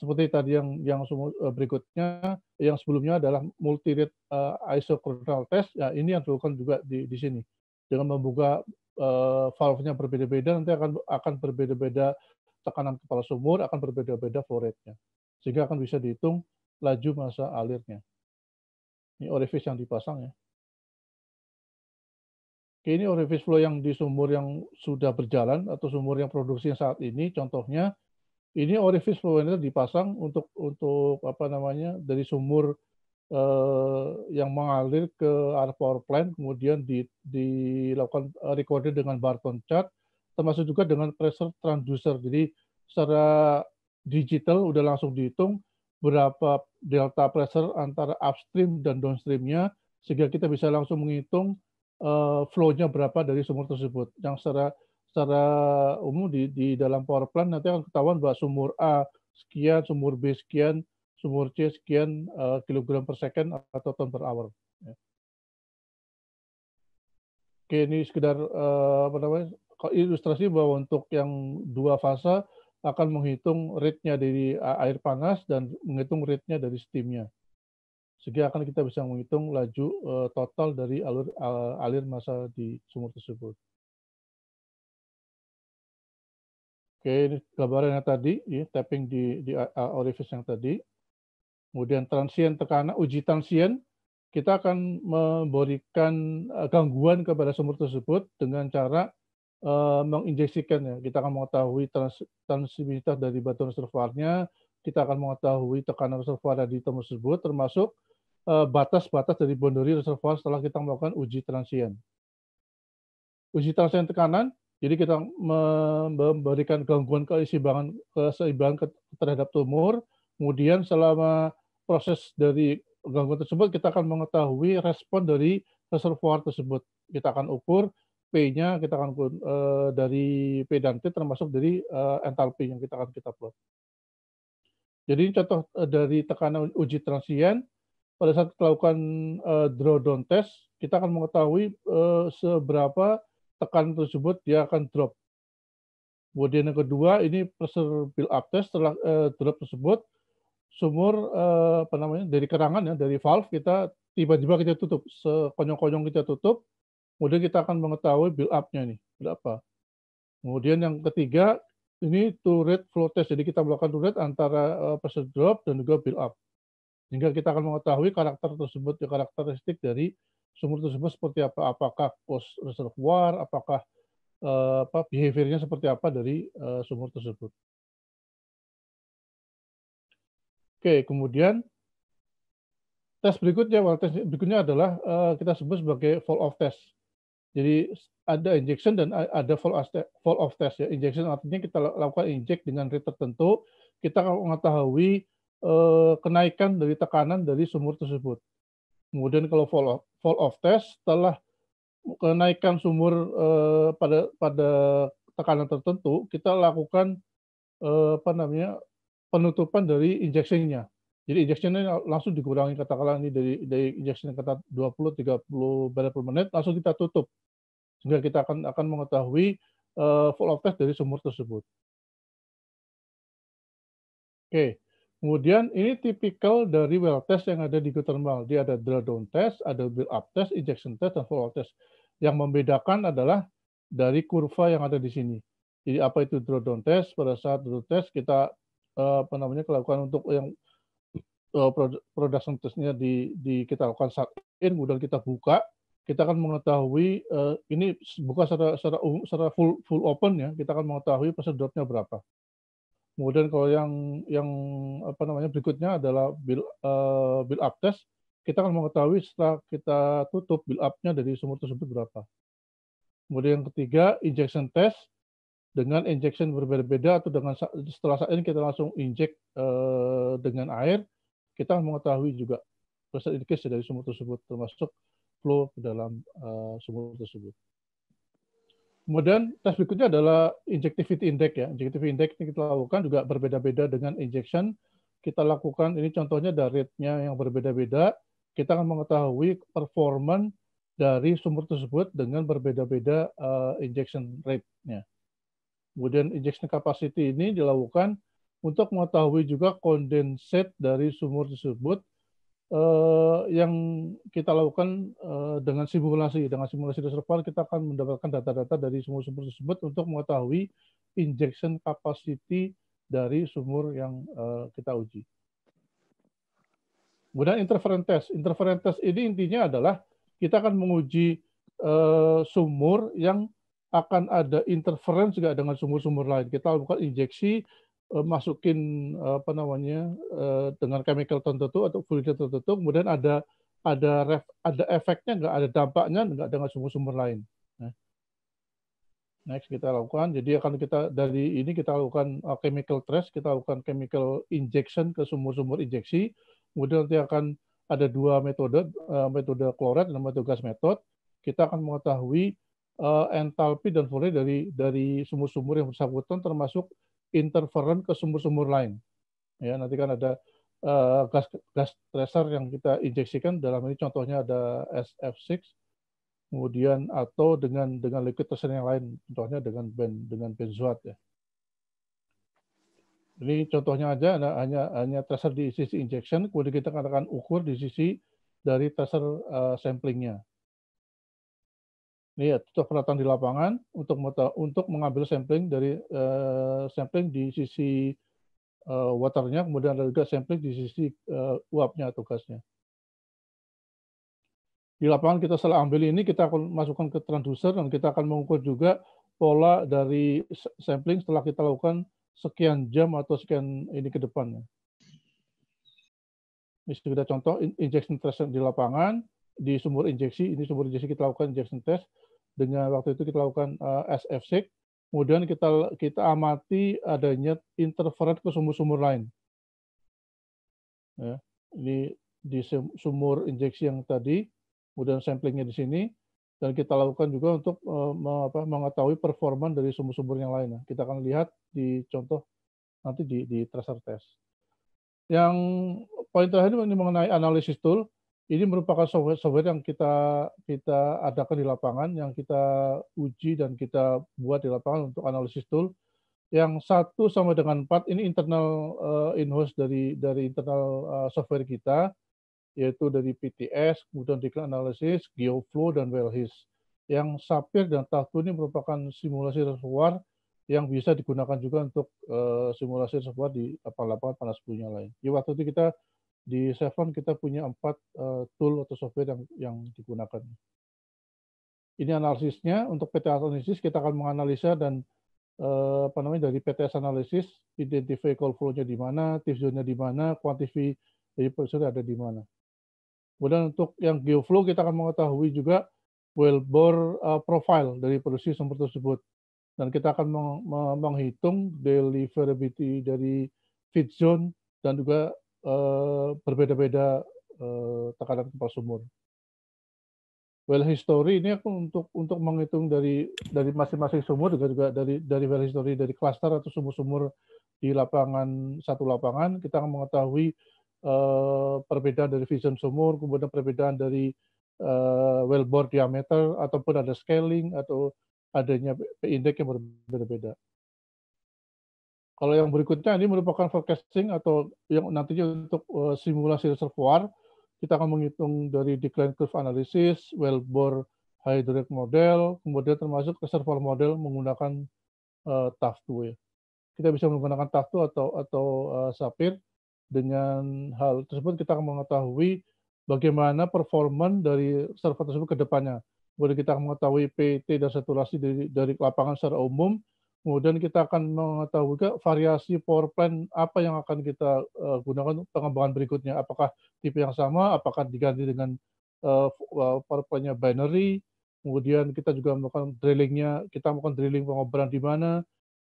seperti tadi yang yang sumur, eh, berikutnya yang sebelumnya adalah multi rate uh, eh, isochronal test ya ini yang dilakukan juga di di sini dengan membuka uh, valve-nya berbeda-beda nanti akan akan berbeda-beda tekanan kepala sumur akan berbeda-beda flow rate-nya sehingga akan bisa dihitung laju masa alirnya ini orifice yang dipasang ya ini orifice flow yang di sumur yang sudah berjalan atau sumur yang produksi saat ini contohnya ini orifice flow meter dipasang untuk untuk apa namanya dari sumur eh, yang mengalir ke arah power plant kemudian di, dilakukan eh, recorded dengan barcode chart termasuk juga dengan pressure transducer jadi secara digital udah langsung dihitung berapa delta pressure antara upstream dan downstreamnya sehingga kita bisa langsung menghitung uh, flow-nya berapa dari sumur tersebut. Yang secara secara umum di, di dalam power plant nanti akan ketahuan bahwa sumur A sekian, sumur B sekian, sumur C sekian uh, kilogram per second atau ton per hour. Ya. Oke, ini sekedar uh, apa namanya ilustrasi bahwa untuk yang dua fase akan menghitung rate-nya dari air panas dan menghitung rate-nya dari steam-nya sehingga akan kita bisa menghitung laju uh, total dari alur uh, alir masa di sumur tersebut. Oke, ini gambarnya tadi, ya, tapping di, di uh, orifice yang tadi. Kemudian transient tekanan, uji transient, kita akan memberikan gangguan kepada sumur tersebut dengan cara uh, menginjeksikannya. Kita akan mengetahui trans transmisibilitas dari batu reservoirnya, kita akan mengetahui tekanan reservoir di tersebut, termasuk Eh, batas-batas dari boundary reservoir setelah kita melakukan uji transient. Uji transient tekanan, jadi kita memberikan gangguan keseimbangan, keseimbangan terhadap tumor, kemudian selama proses dari gangguan tersebut kita akan mengetahui respon dari reservoir tersebut. Kita akan ukur P-nya, kita akan ukur eh, dari P dan T termasuk dari eh, entalpi yang kita akan kita plot. Jadi contoh dari tekanan uji transient pada saat kita lakukan uh, eh, drawdown test, kita akan mengetahui uh, seberapa tekan tersebut dia akan drop. Kemudian yang kedua ini pressure build up test setelah uh, drop tersebut sumur uh, apa namanya dari kerangan ya dari valve kita tiba-tiba kita tutup sekonyong-konyong kita tutup kemudian kita akan mengetahui build up-nya ini, berapa. Kemudian yang ketiga ini to rate flow test jadi kita melakukan to rate antara uh, pressure drop dan juga build up sehingga kita akan mengetahui karakter tersebut ya karakteristik dari sumur tersebut seperti apa apakah post reservoir apakah eh, apa behaviornya seperti apa dari eh, sumur tersebut Oke, kemudian tes berikutnya, well, tes berikutnya adalah eh, kita sebut sebagai fall off test. Jadi ada injection dan ada fall off test ya. Injection artinya kita lakukan inject dengan rate tertentu, kita akan mengetahui Eh, kenaikan dari tekanan dari sumur tersebut. Kemudian kalau fall off, fall off test setelah kenaikan sumur eh, pada pada tekanan tertentu kita lakukan eh, apa namanya penutupan dari injeksinya. Jadi injeksinya langsung dikurangi katakanlah ini dari dari injection kata 20 30 bar per menit langsung kita tutup. Sehingga kita akan akan mengetahui fall full of test dari sumur tersebut. Oke. Okay. Kemudian ini tipikal dari well test yang ada di geothermal. Dia ada drill down test, ada build up test, injection test, dan follow test. Yang membedakan adalah dari kurva yang ada di sini. Jadi apa itu drill down test? Pada saat drill test kita eh, apa namanya lakukan untuk yang eh, production testnya di, di kita lakukan saat in, kemudian kita buka, kita akan mengetahui eh, ini buka secara secara, secara full full open ya, kita akan mengetahui pressure dropnya berapa. Kemudian kalau yang yang apa namanya berikutnya adalah build, uh, build up test. Kita akan mengetahui setelah kita tutup build up-nya dari sumur tersebut berapa. Kemudian yang ketiga, injection test dengan injection berbeda-beda atau dengan setelah saat ini kita langsung inject uh, dengan air, kita akan mengetahui juga pressure indikasi dari sumur tersebut termasuk flow ke dalam uh, sumur tersebut. Kemudian tes berikutnya adalah injectivity index ya. Injectivity index ini kita lakukan juga berbeda-beda dengan injection. Kita lakukan ini contohnya dari rate-nya yang berbeda-beda. Kita akan mengetahui performance dari sumur tersebut dengan berbeda-beda eh, injection rate-nya. Kemudian injection capacity ini dilakukan untuk mengetahui juga kondensat dari sumur tersebut uh, yang kita lakukan uh, dengan simulasi. Dengan simulasi reservoir kita akan mendapatkan data-data dari sumur-sumur tersebut untuk mengetahui injection capacity dari sumur yang uh, kita uji. Kemudian interferent test. Interferent test ini intinya adalah kita akan menguji uh, sumur yang akan ada interference juga dengan sumur-sumur lain. Kita lakukan injeksi Eh, masukin eh, apa namanya eh, dengan chemical tertentu atau fluida tertentu kemudian ada ada ref, ada efeknya nggak ada dampaknya nggak dengan sumber-sumber lain nah. next kita lakukan jadi akan kita dari ini kita lakukan chemical trace kita lakukan chemical injection ke sumber-sumber injeksi kemudian nanti akan ada dua metode metode kloret dan metode gas metode kita akan mengetahui entalpi dan fluida dari dari sumur sumber yang bersangkutan termasuk Interferen ke sumur-sumur lain. Ya, nanti kan ada uh, gas gas tracer yang kita injeksikan dalam ini contohnya ada SF6 kemudian atau dengan dengan liquid tracer yang lain contohnya dengan ben, dengan benzoat ya. Ini contohnya aja ada hanya hanya tracer di sisi injection kemudian kita katakan ukur di sisi dari tracer uh, samplingnya. Iya, tutup peralatan di lapangan untuk untuk mengambil sampling dari uh, sampling di sisi uh, waternya, kemudian ada juga sampling di sisi uh, uapnya atau gasnya. Di lapangan kita setelah ambil ini kita akan masukkan ke transducer dan kita akan mengukur juga pola dari sampling setelah kita lakukan sekian jam atau sekian ini ke depannya. Ini sudah contoh injection tracing di lapangan, di sumur injeksi. Ini sumur injeksi kita lakukan injection test dengan waktu itu kita lakukan uh, eh, SF-seq. Kemudian kita kita amati adanya interferen ke sumur-sumur lain. Ya, ini di sumur injeksi yang tadi, kemudian samplingnya di sini, dan kita lakukan juga untuk eh, mengetahui performa dari sumur-sumur yang lain. Nah, kita akan lihat di contoh nanti di, di tracer test. Yang poin terakhir ini mengenai analisis tool ini merupakan software-software yang kita kita adakan di lapangan, yang kita uji dan kita buat di lapangan untuk analisis tool. Yang satu sama dengan empat ini internal uh, in-house dari dari internal uh, software kita, yaitu dari PTS, kemudian Declan analisis Geoflow, dan Wellhis. Yang Sapir dan Tahtu ini merupakan simulasi reservoir yang bisa digunakan juga untuk uh, simulasi reservoir di lapangan-lapangan panas bunyi lain. Ya, waktu itu kita di Seven kita punya empat eh, tool atau software yang, yang digunakan. Ini analisisnya untuk PTS analisis kita akan menganalisa dan uh, apa namanya dari PTS analisis identify call flow-nya di mana, tip zone-nya di mana, quantify dari pressure ada di mana. Kemudian untuk yang geoflow kita akan mengetahui juga well uh, eh, profile dari produksi sumber tersebut dan kita akan menghitung deliverability dari feed zone dan juga Eh, berbeda-beda uh, tekanan kepala sumur. Well history ini aku untuk untuk menghitung dari dari masing-masing sumur juga, juga dari dari well history dari klaster atau sumur-sumur di lapangan satu lapangan kita akan mengetahui uh, perbedaan dari vision sumur, kemudian perbedaan dari uh, bore diameter ataupun ada scaling atau adanya P index yang berbeda-beda. Kalau yang berikutnya ini merupakan forecasting atau yang nantinya untuk eh, simulasi reservoir, kita akan menghitung dari decline curve analysis, wellbore hydraulic model, kemudian termasuk reservoir model menggunakan uh, eh, TAF2 Kita bisa menggunakan TAF2 atau atau uh, SAPIR. Dengan hal tersebut kita akan mengetahui bagaimana performan dari server tersebut ke depannya. Kemudian kita akan mengetahui PT e dan saturasi dari, dari lapangan secara umum, Kemudian kita akan mengetahui juga variasi power plant apa yang akan kita eh, gunakan untuk pengembangan berikutnya. Apakah tipe yang sama, apakah diganti dengan eh, eh, power plant binary, kemudian kita juga melakukan drillingnya, kita melakukan drilling pengobaran di mana,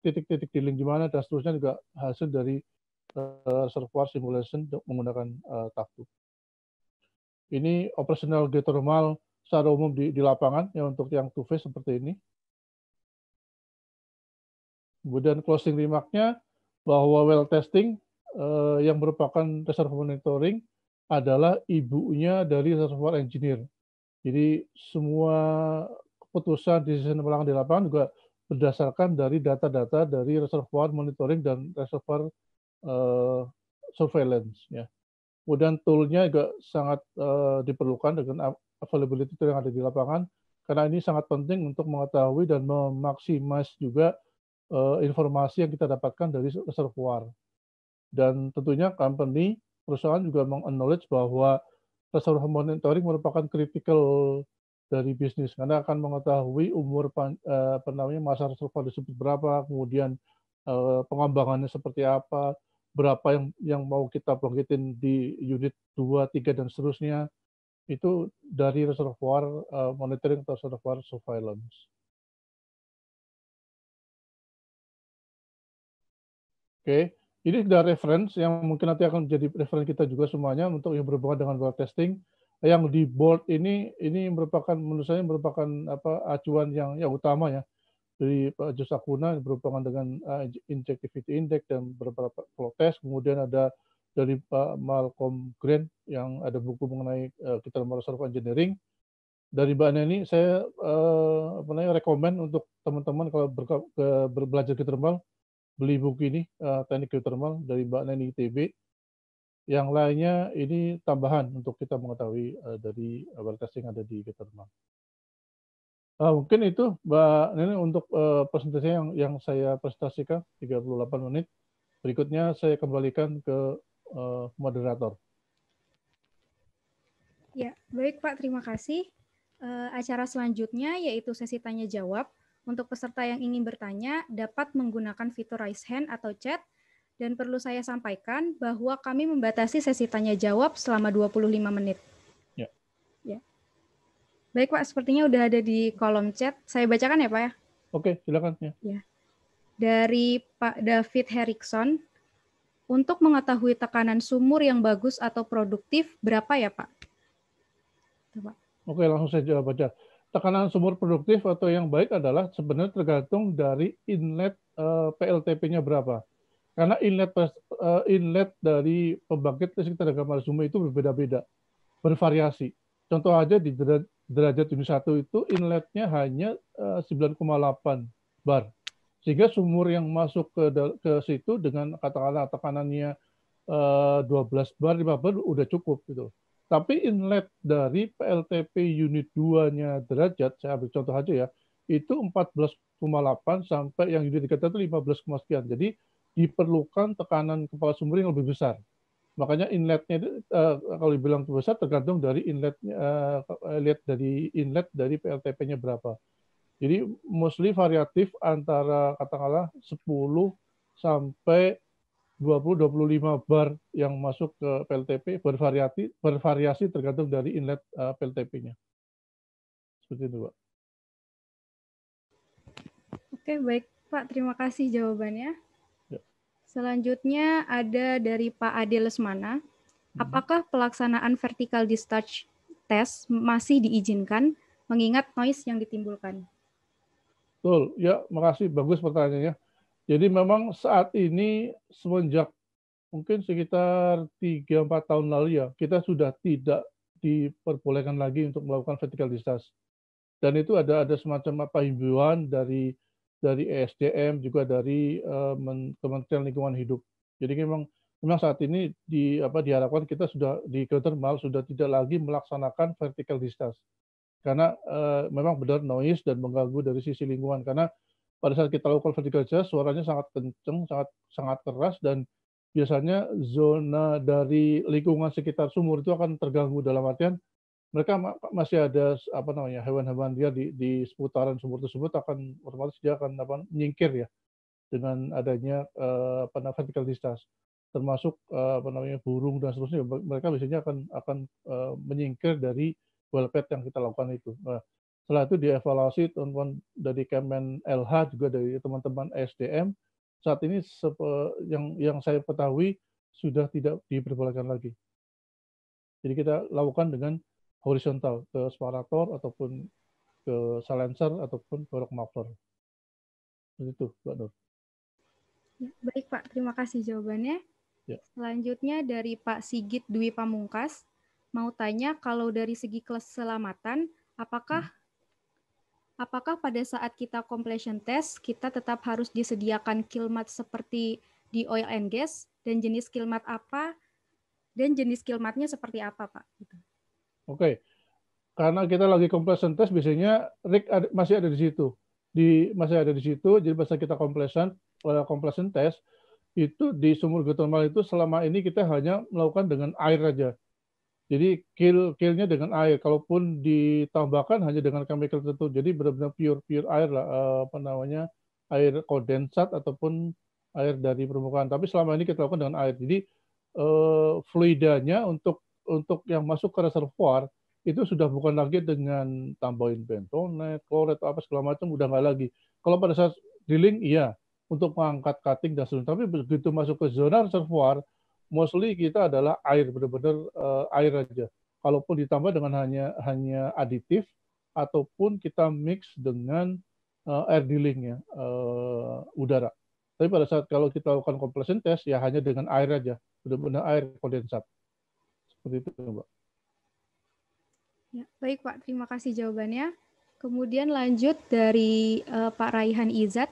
titik-titik drilling di mana, dan seterusnya juga hasil dari reservoir simulation menggunakan uh, Ini operasional geothermal secara umum di, di lapangan, ya untuk yang two-phase seperti ini. Kemudian closing remark-nya bahwa well testing eh, yang merupakan reservoir monitoring adalah ibunya dari reservoir engineer. Jadi semua keputusan decision pelanggan di lapangan juga berdasarkan dari data-data dari reservoir monitoring dan reservoir eh, surveillance. Ya. Kemudian toolnya juga sangat eh, diperlukan dengan availability tool yang ada di lapangan karena ini sangat penting untuk mengetahui dan memaksimasi juga Eh, informasi yang kita dapatkan dari reservoir. Dan tentunya company, perusahaan juga meng-acknowledge bahwa reservoir monitoring merupakan critical dari bisnis karena akan mengetahui umur eh, apa masa reservoir tersebut berapa, kemudian eh, pengembangannya seperti apa, berapa yang yang mau kita bangkitin di unit 2, 3 dan seterusnya itu dari reservoir monitoring atau reservoir surveillance. okay? ini sudah reference yang mungkin nanti akan menjadi referensi kita juga semuanya untuk yang berhubungan dengan board testing yang di board ini ini merupakan menurut saya merupakan apa acuan yang ya utama ya dari Pak Jusakuna berhubungan dengan uh, injectivity index dan beberapa flow test kemudian ada dari Pak eh, Malcolm Grant yang ada buku mengenai uh, kita Survey engineering dari Mbak ini saya uh, apa namanya rekomend untuk teman-teman kalau ber, ke, ber, geothermal beli buku ini uh, teknik geothermal dari Mbak Neni ITB. Yang lainnya ini tambahan untuk kita mengetahui uh, dari varietas eh, testing ada di geothermal. Uh, mungkin itu Mbak Neni untuk uh, presentasi yang yang saya presentasikan 38 menit. Berikutnya saya kembalikan ke uh, moderator. Ya, baik Pak, terima kasih. Uh, acara selanjutnya yaitu sesi tanya jawab untuk peserta yang ingin bertanya, dapat menggunakan fitur raise hand atau chat. Dan perlu saya sampaikan bahwa kami membatasi sesi tanya-jawab selama 25 menit. Ya. ya. Baik Pak, sepertinya sudah ada di kolom chat. Saya bacakan ya Pak ya? Oke, silakan. Ya. ya. Dari Pak David Herikson, untuk mengetahui tekanan sumur yang bagus atau produktif, berapa ya Pak? Coba. Oke, langsung saya baca tekanan sumur produktif atau yang baik adalah sebenarnya tergantung dari inlet eh, PLTP-nya berapa. Karena inlet eh, inlet dari pembangkit listrik tenaga sumur itu berbeda-beda, bervariasi. Contoh aja di derajat unit 1 itu inletnya hanya uh, eh, 9,8 bar. Sehingga sumur yang masuk ke, ke situ dengan katakanlah tekanannya uh, 12 bar, 5 bar udah cukup gitu. Tapi inlet dari PLTP unit 2-nya derajat, saya ambil contoh aja ya, itu 14,8 sampai yang unit 3 itu 15, sekian. Jadi diperlukan tekanan kepala sumber yang lebih besar. Makanya inletnya eh, kalau dibilang besar tergantung dari inletnya eh, lihat dari inlet dari PLTP-nya berapa. Jadi mostly variatif antara katakanlah 10 sampai 20-25 bar yang masuk ke PLTP bervariasi, bervariasi tergantung dari inlet uh, eh, PLTP-nya. Seperti itu, Pak. Oke, baik Pak. Terima kasih jawabannya. Ya. Selanjutnya ada dari Pak Ade Lesmana. Hmm. Apakah pelaksanaan vertical discharge test masih diizinkan mengingat noise yang ditimbulkan? Betul, ya makasih. Bagus pertanyaannya. Jadi memang saat ini semenjak mungkin sekitar 3-4 tahun lalu ya, kita sudah tidak diperbolehkan lagi untuk melakukan vertical distance. Dan itu ada ada semacam apa himbauan dari dari ESDM juga dari uh, Kementerian Lingkungan Hidup. Jadi memang memang saat ini di apa diharapkan kita sudah di geothermal sudah tidak lagi melaksanakan vertical distance karena uh, memang benar noise dan mengganggu dari sisi lingkungan karena pada saat kita lakukan vertical chest suaranya sangat kenceng, sangat sangat keras dan biasanya zona dari lingkungan sekitar sumur itu akan terganggu dalam artian mereka masih ada apa namanya hewan-hewan dia di, di seputaran sumur tersebut akan otomatis dia akan apa, menyingkir ya dengan adanya eh, apa namanya vertical distance termasuk eh, apa namanya burung dan seterusnya mereka biasanya akan akan eh, menyingkir dari well yang kita lakukan itu. Nah, setelah itu dievaluasi teman-teman dari Kemen LH juga dari teman-teman SDM saat ini yang yang saya ketahui sudah tidak diperbolehkan lagi. Jadi kita lakukan dengan horizontal ke separator ataupun ke silencer ataupun ke rock muffler. begitu itu, Mbak Nur. Ya, baik Pak, terima kasih jawabannya. Ya. Selanjutnya dari Pak Sigit Dwi Pamungkas, mau tanya kalau dari segi keselamatan, apakah hmm apakah pada saat kita completion test kita tetap harus disediakan kilmat seperti di oil and gas dan jenis kilmat apa dan jenis kilmatnya seperti apa, Pak? Gitu. Oke. Okay. Karena kita lagi completion test biasanya rig masih ada di situ. Di masih ada di situ, jadi pas kita completion completion test itu di sumur geothermal itu selama ini kita hanya melakukan dengan air aja jadi kill killnya dengan air, kalaupun ditambahkan hanya dengan chemical tertentu. Jadi benar-benar pure pure air lah, eh, apa namanya air kondensat ataupun air dari permukaan. Tapi selama ini kita lakukan dengan air. Jadi uh, fluidanya untuk untuk yang masuk ke reservoir itu sudah bukan lagi dengan tambahin bentonite, kloret, apa segala macam udah nggak lagi. Kalau pada saat drilling iya untuk mengangkat cutting dan sebagainya. Tapi begitu masuk ke zona reservoir mostly kita adalah air benar-benar uh, air aja. Kalaupun ditambah dengan hanya hanya aditif ataupun kita mix dengan uh, air dealing ya uh, udara. Tapi pada saat kalau kita lakukan compression test ya hanya dengan air aja, benar-benar air kondensat. Seperti itu, Mbak. Ya, baik Pak, terima kasih jawabannya. Kemudian lanjut dari uh, Pak Raihan Izat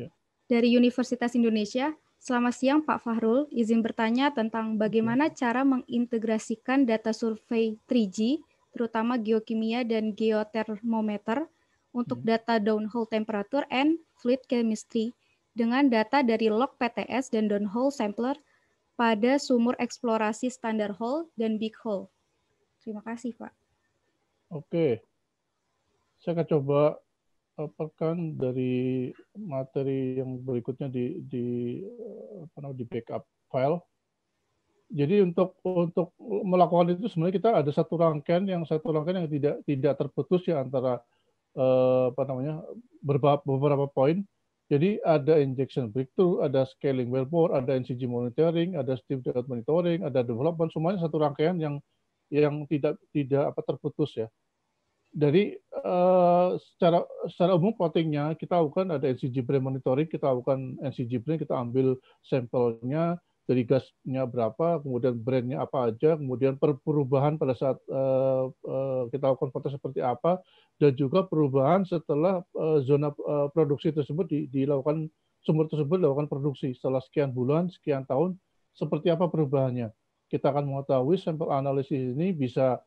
ya. dari Universitas Indonesia. Selamat siang Pak Fahrul, izin bertanya tentang bagaimana iya. cara mengintegrasikan data survei 3G, terutama geokimia dan geotermometer, untuk iya. data downhole temperature and fluid chemistry dengan data dari log PTS dan downhole sampler pada sumur eksplorasi standar hole dan big hole. Terima kasih Pak. Oke, saya akan coba apa kan dari materi yang berikutnya di di eh, apa namanya di backup file. Jadi untuk untuk melakukan itu sebenarnya kita ada satu rangkaian yang satu rangkaian yang tidak tidak terputus ya antara eh, apa namanya beberapa beberapa poin. Jadi ada injection breakthrough, ada scaling wellbore, ada NCG monitoring, ada steep dot monitoring, ada development semuanya satu rangkaian yang yang tidak tidak apa terputus ya jadi uh, secara secara umum plottingnya kita lakukan ada brain monitoring, kita lakukan brain, kita ambil sampelnya dari gasnya berapa, kemudian brandnya apa aja, kemudian perubahan pada saat uh, uh, kita lakukan foto seperti apa, dan juga perubahan setelah uh, zona uh, produksi tersebut di, dilakukan sumber tersebut dilakukan produksi setelah sekian bulan, sekian tahun, seperti apa perubahannya. Kita akan mengetahui sampel analisis ini bisa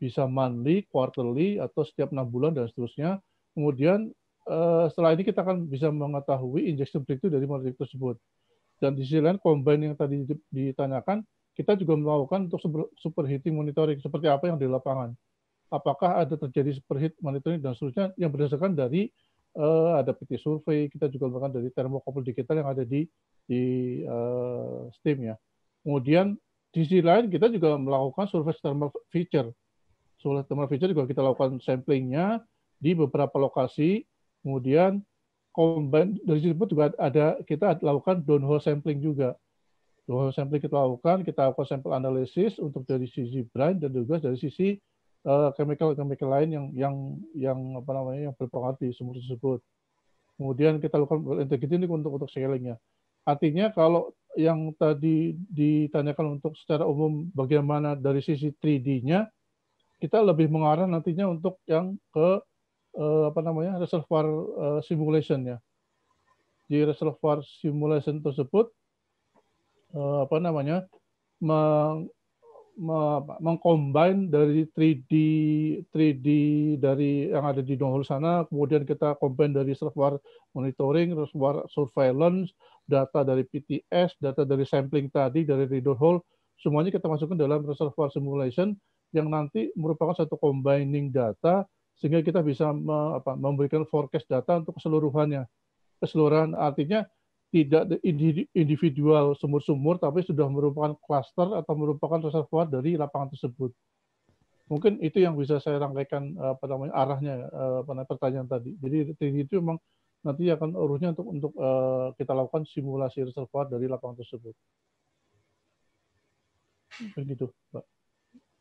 bisa monthly, quarterly, atau setiap enam bulan dan seterusnya. Kemudian eh, setelah ini kita akan bisa mengetahui injection breakthrough dari motif tersebut. Dan di sisi lain, combine yang tadi ditanyakan, kita juga melakukan untuk superheating monitoring, seperti apa yang di lapangan. Apakah ada terjadi superheat monitoring dan seterusnya yang berdasarkan dari uh, ada PT survei, kita juga melakukan dari termokopul digital yang ada di di uh, STEAM ya. Kemudian di sisi lain kita juga melakukan survei thermal feature solar thermal Feature juga kita lakukan samplingnya di beberapa lokasi. Kemudian combine dari situ juga ada kita lakukan downhole sampling juga. Downhole sampling kita lakukan, kita lakukan sampel analisis untuk dari sisi brine dan juga dari sisi eh, chemical-chemical chemical lain yang yang yang apa namanya yang berpengaruh di sumur tersebut. Kemudian kita lakukan integrity ini untuk untuk scalingnya. Artinya kalau yang tadi ditanyakan untuk secara umum bagaimana dari sisi 3D-nya, kita lebih mengarah nantinya untuk yang ke eh, apa namanya reservoir eh, simulation ya. Di reservoir simulation tersebut eh, apa namanya meng, mengcombine dari 3D 3D dari yang ada di dongle sana, kemudian kita combine dari reservoir monitoring, reservoir surveillance, data dari PTS, data dari sampling tadi dari hole semuanya kita masukkan dalam reservoir simulation yang nanti merupakan satu combining data sehingga kita bisa me, apa, memberikan forecast data untuk keseluruhannya. Keseluruhan artinya tidak individual sumur-sumur, tapi sudah merupakan cluster atau merupakan reservoir dari lapangan tersebut. Mungkin itu yang bisa saya rangkaikan apa namanya arahnya eh, apa pertanyaan tadi. Jadi itu memang nanti akan urusnya untuk untuk eh, kita lakukan simulasi reservoir dari lapangan tersebut. Begitu, Pak.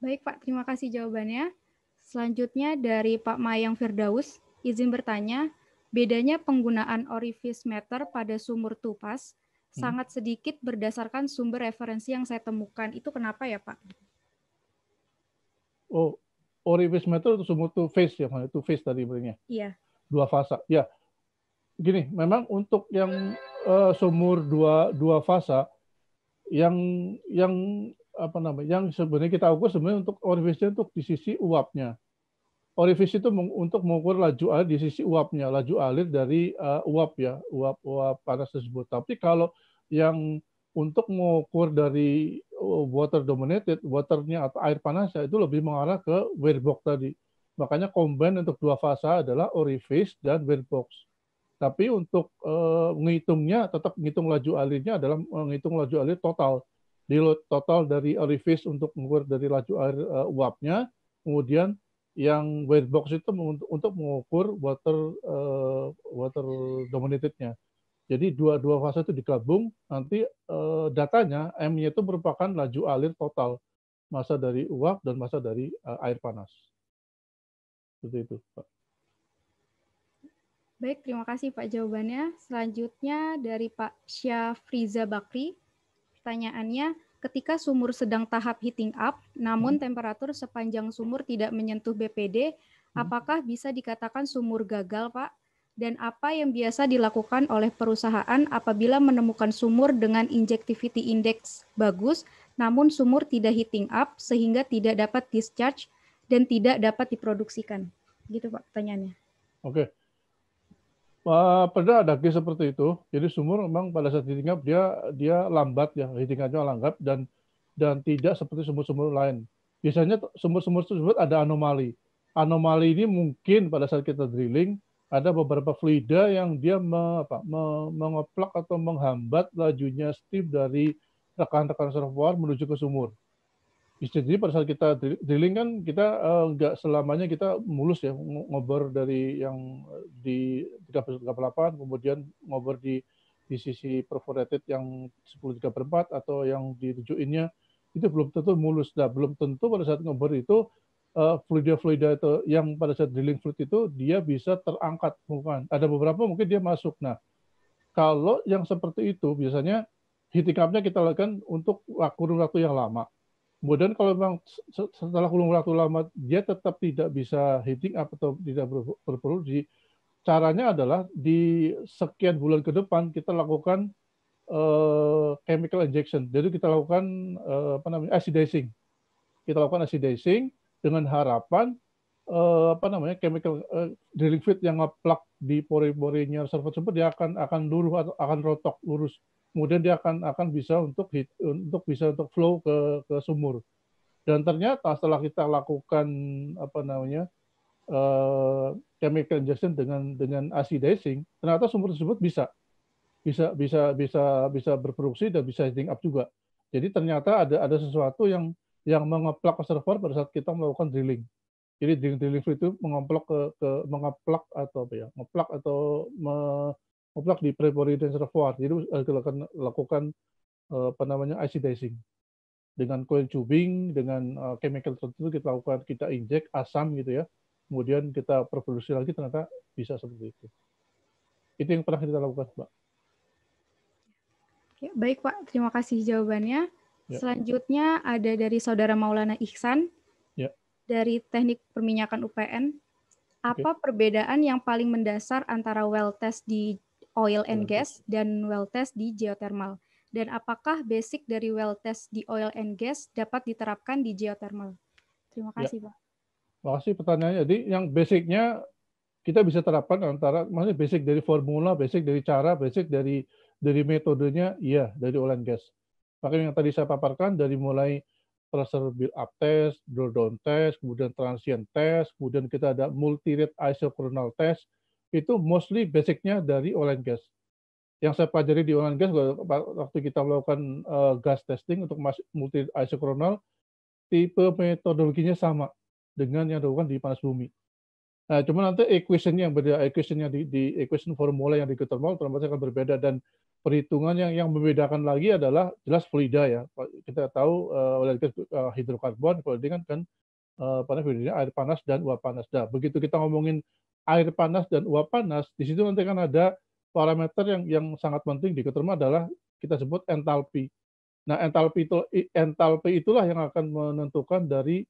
Baik Pak, terima kasih jawabannya. Selanjutnya dari Pak Mayang Firdaus, izin bertanya, bedanya penggunaan orifice meter pada sumur tupas hmm. sangat sedikit berdasarkan sumber referensi yang saya temukan. Itu kenapa ya Pak? Oh, orifice meter ya, itu sumur two ya, mana face tadi berinya. Iya. Dua fasa. Ya. Gini, memang untuk yang uh, sumur dua dua fasa yang yang apa namanya yang sebenarnya kita ukur sebenarnya untuk orifice untuk di sisi uapnya. Orifice itu untuk mengukur laju air di sisi uapnya, laju alir dari uh, uap ya, uap-uap panas tersebut. Tapi kalau yang untuk mengukur dari eh, water dominated, waternya atau air panasnya itu lebih mengarah ke wearbox tadi. Makanya combine untuk dua fase adalah orifice dan wearbox. Tapi untuk uh, eh, menghitungnya tetap menghitung laju alirnya adalah menghitung laju alir total di total dari orifice untuk mengukur dari laju air uh, uapnya. Kemudian yang wet box itu untuk, untuk mengukur water uh, water dominatednya. Jadi dua-dua fase itu digabung, nanti uh, datanya M-nya itu merupakan laju alir total masa dari uap dan masa dari uh, air panas. Seperti itu, Pak. Baik, terima kasih Pak jawabannya. Selanjutnya dari Pak Syafriza Bakri. Pertanyaannya, ketika sumur sedang tahap heating up, namun hmm. temperatur sepanjang sumur tidak menyentuh BPD, hmm. apakah bisa dikatakan sumur gagal, Pak? Dan apa yang biasa dilakukan oleh perusahaan apabila menemukan sumur dengan injectivity index bagus, namun sumur tidak heating up sehingga tidak dapat discharge dan tidak dapat diproduksikan? Gitu, Pak, pertanyaannya. Oke. Okay. Uh, pernah ada case seperti itu. Jadi sumur memang pada saat ditingkap dia dia lambat ya, hitingannya lambat dan dan tidak seperti sumur-sumur lain. Biasanya sumur-sumur tersebut ada anomali. Anomali ini mungkin pada saat kita drilling ada beberapa fluida yang dia me, apa, me, mengoplak atau menghambat lajunya steam dari rekan-rekan reservoir menuju ke sumur bisa jadi pada saat kita drilling kan kita eh, nggak uh, selamanya kita mulus ya ngobor dari yang eh, di 338 kemudian ngobor di di sisi perforated yang 1034 atau yang di innya itu belum tentu mulus. Nah, belum tentu pada saat ngobor itu uh, eh, fluida-fluida itu yang pada saat drilling fluid itu dia bisa terangkat bukan. Ada beberapa mungkin dia masuk. Nah, kalau yang seperti itu biasanya hitikapnya kita lakukan untuk kurun waktu yang lama. Kemudian kalau memang setelah kurun waktu lama dia tetap tidak bisa heating up atau tidak berproduksi, caranya adalah di sekian bulan ke depan kita lakukan eh, chemical injection. Jadi kita lakukan uh, apa namanya acidizing. Kita lakukan acidizing dengan harapan eh, apa namanya chemical uh, drilling fluid yang ngeplak di pori-porinya server tersebut dia akan akan luruh atau akan rotok lurus kemudian dia akan akan bisa untuk hit, untuk bisa untuk flow ke ke sumur. Dan ternyata setelah kita lakukan apa namanya uh, chemical injection dengan dengan acidizing, ternyata sumur tersebut bisa bisa bisa bisa bisa berproduksi dan bisa heating up juga. Jadi ternyata ada ada sesuatu yang yang mengeplak ke server pada saat kita melakukan drilling. Jadi drilling drilling itu mengeplak ke, ke mengeplak atau apa ya, ngeplak atau me, Oplak di Preparatory Reservoir. Jadi eh, lakukan, lakukan eh, apa namanya acidizing dengan coil tubing, dengan eh, chemical tertentu kita lakukan, kita injek asam gitu ya. Kemudian kita produksi lagi ternyata bisa seperti itu. Itu yang pernah kita lakukan, Pak. Ya, baik, Pak. Terima kasih jawabannya. Ya. Selanjutnya ada dari Saudara Maulana Ihsan ya. dari Teknik Perminyakan UPN. Apa okay. perbedaan yang paling mendasar antara well test di oil and gas, dan well test di geothermal. Dan apakah basic dari well test di oil and gas dapat diterapkan di geothermal? Terima ya. kasih, ya. Pak. Terima kasih pertanyaannya. Jadi yang basicnya kita bisa terapkan antara, maksudnya basic dari formula, basic dari cara, basic dari dari metodenya, iya, dari oil and gas. Makanya yang tadi saya paparkan dari mulai pressure build up test, drawdown test, kemudian transient test, kemudian kita ada multi rate isochronal test, itu mostly basicnya dari oil and gas. Yang saya pelajari di oil and gas waktu kita melakukan uh, gas testing untuk multi isochronal, tipe metodologinya sama dengan yang dilakukan di panas bumi. Nah, cuma nanti equationnya yang berbeda, equationnya di, di equation formula yang di geothermal termasuk akan berbeda dan perhitungan yang yang membedakan lagi adalah jelas fluida ya. Kita tahu uh, gas uh, hidrokarbon, kalau kan kan uh, panas air panas dan uap panas. Nah, begitu kita ngomongin air panas dan uap panas, di situ nanti kan ada parameter yang yang sangat penting di geothermal adalah kita sebut entalpi. Nah, entalpi itu entalpi itulah yang akan menentukan dari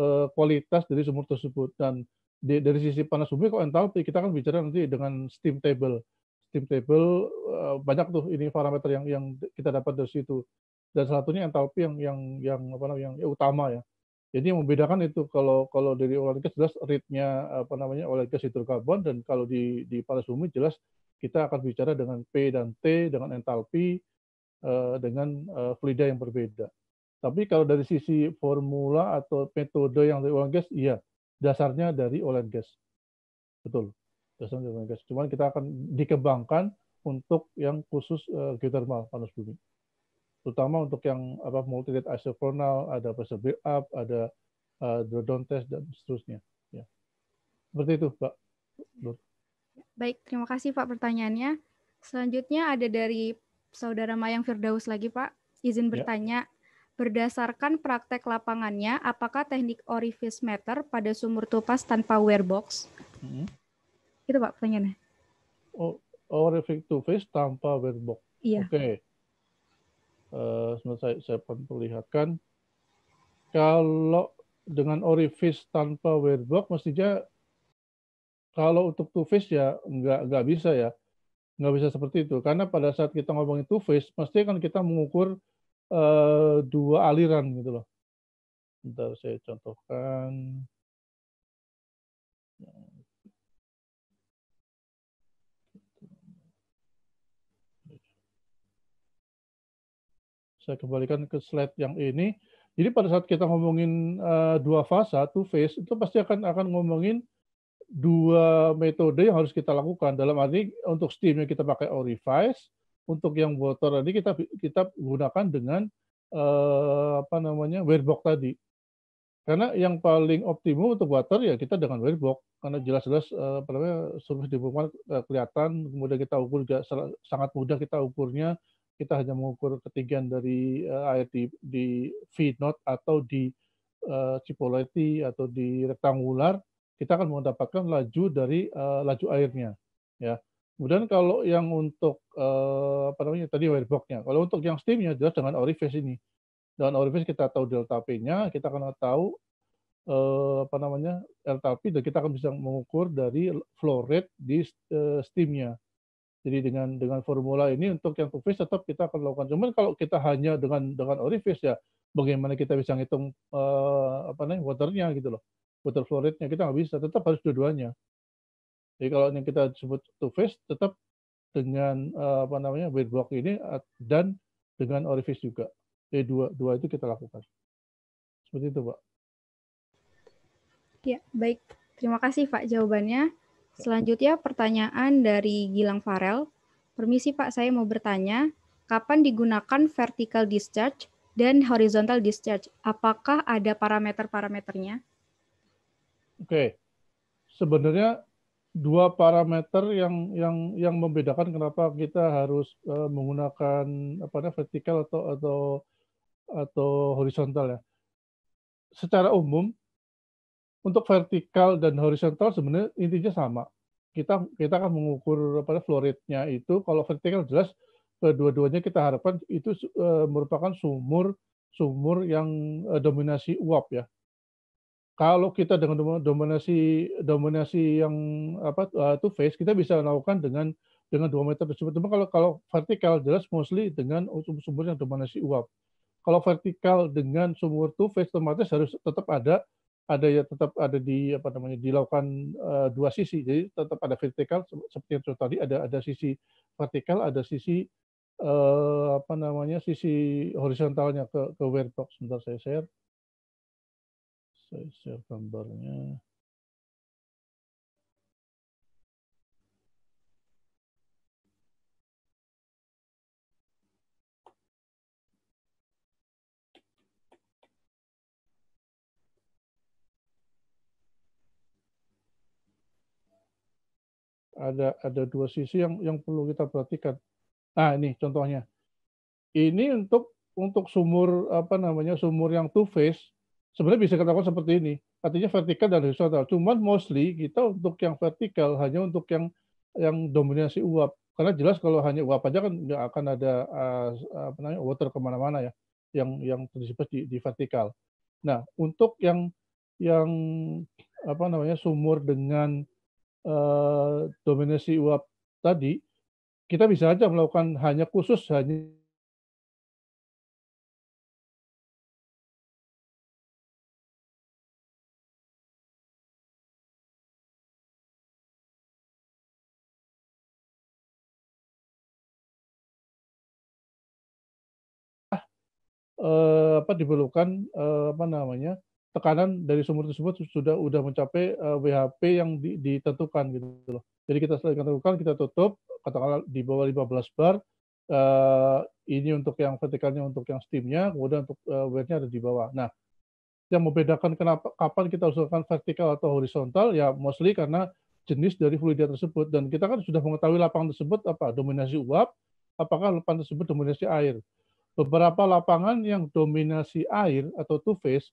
uh, kualitas dari sumur tersebut dan di, dari sisi panas bumi kalau entalpi kita akan bicara nanti dengan steam table. Steam table uh, banyak tuh ini parameter yang yang kita dapat dari situ. Dan salah satunya entalpi yang yang yang apa namanya yang, yang utama ya. Jadi yang membedakan itu kalau kalau dari oil gas jelas rate apa namanya oil and gas hidrokarbon dan kalau di di panas bumi jelas kita akan bicara dengan P dan T dengan entalpi eh, dengan eh, fluida yang berbeda. Tapi kalau dari sisi formula atau metode yang dari oil gas iya dasarnya dari oil gas. Betul. Dasarnya dari oil gas. Cuman kita akan dikembangkan untuk yang khusus eh, geothermal panas bumi terutama untuk yang apa multi-rate ada pressure build up, ada uh, drawdown test dan seterusnya. Ya. Seperti itu, Pak. Baik, terima kasih Pak pertanyaannya. Selanjutnya ada dari saudara Mayang Firdaus lagi, Pak. Izin ya. bertanya, ya. berdasarkan praktek lapangannya, apakah teknik orifice meter pada sumur tupas tanpa wear box? Hmm. Itu Pak pertanyaannya. Oh, orifice to face tanpa wear box. Iya. Oke. Okay uh, saya, saya perlihatkan. Kalau dengan orifice tanpa weird mestinya kalau untuk two face ya nggak nggak bisa ya nggak bisa seperti itu karena pada saat kita ngomongin two face pasti kan kita mengukur uh, dua aliran gitu loh. Bentar saya contohkan. Saya kembalikan ke slide yang ini. Jadi pada saat kita ngomongin uh, dua fase, two phase, itu pasti akan akan ngomongin dua metode yang harus kita lakukan. Dalam arti untuk steam yang kita pakai Orifice, untuk yang water tadi kita kita gunakan dengan uh, apa namanya wearbox tadi. Karena yang paling optimum untuk water ya kita dengan wearbox karena jelas-jelas uh, namanya surface di kelihatan, kemudian kita ukur juga sangat mudah kita ukurnya, kita hanya mengukur ketinggian dari uh, air di, di v not atau di uh, eh, Cipoleti atau di rektangular, kita akan mendapatkan laju dari uh, laju airnya. Ya. Kemudian kalau yang untuk uh, apa namanya tadi wireboxnya, boxnya, kalau untuk yang steamnya jelas dengan orifice ini. Dengan orifice kita tahu delta P-nya, kita akan tahu uh, apa namanya LTP dan kita akan bisa mengukur dari flow rate di uh, steamnya. Jadi dengan dengan formula ini untuk yang two-phase tetap kita akan lakukan. Cuman kalau kita hanya dengan dengan orifice ya bagaimana kita bisa ngitung uh, apa namanya waternya gitu loh. Water flow rate-nya kita nggak bisa, tetap harus dua-duanya. Jadi kalau yang kita sebut two-phase tetap dengan uh, apa namanya weight block ini eh, dan dengan orifice juga. Jadi dua dua itu kita lakukan. Seperti itu, Pak. Ya, baik. Terima kasih Pak jawabannya. Selanjutnya pertanyaan dari Gilang Farel. Permisi Pak, saya mau bertanya, kapan digunakan vertical discharge dan horizontal discharge? Apakah ada parameter-parameternya? Oke. Sebenarnya dua parameter yang yang yang membedakan kenapa kita harus uh, menggunakan apa namanya vertikal atau atau atau horizontal ya. Secara umum untuk vertikal dan horizontal sebenarnya intinya sama. Kita kita akan mengukur pada flow rate-nya itu kalau vertikal jelas kedua eh, duanya kita harapkan itu eh, merupakan sumur sumur yang eh, dominasi uap ya. Kalau kita dengan dominasi dominasi yang apa uh, two kita bisa lakukan dengan dengan dua meter tersebut. Cuma kalau kalau vertikal jelas mostly dengan sumur-sumur yang dominasi uap. Kalau vertikal dengan sumur two face otomatis harus tetap ada ada ya tetap ada di apa namanya dilakukan uh, dua sisi. Jadi tetap ada vertikal seperti yang contoh tadi ada ada sisi vertikal, ada sisi uh, apa namanya sisi horizontalnya ke ke Wertox. Sebentar saya share. Saya share gambarnya. ada ada dua sisi yang yang perlu kita perhatikan. Nah, ini contohnya. Ini untuk untuk sumur apa namanya? sumur yang two face sebenarnya bisa kita lakukan seperti ini. Artinya vertikal dan horizontal. Cuman mostly kita untuk yang vertikal hanya untuk yang yang dominasi uap. Karena jelas kalau hanya uap aja kan nggak akan ada eh, apa namanya water kemana-mana ya yang yang terdistribusi di, di vertikal. Nah, untuk yang yang apa namanya sumur dengan Eh, dominasi uap tadi, kita bisa saja melakukan hanya khusus hanya eh, apa diperlukan eh, apa namanya tekanan dari sumur tersebut sudah sudah mencapai uh, eh, WHP yang di, ditentukan gitu loh. Jadi kita selain tentukan kita tutup katakanlah di bawah 15 bar uh, ini untuk yang vertikalnya untuk yang steamnya kemudian untuk uh, ada di bawah. Nah yang membedakan kenapa kapan kita usulkan vertikal atau horizontal ya mostly karena jenis dari fluida tersebut dan kita kan sudah mengetahui lapangan tersebut apa dominasi uap apakah lapangan tersebut dominasi air beberapa lapangan yang dominasi air atau two phase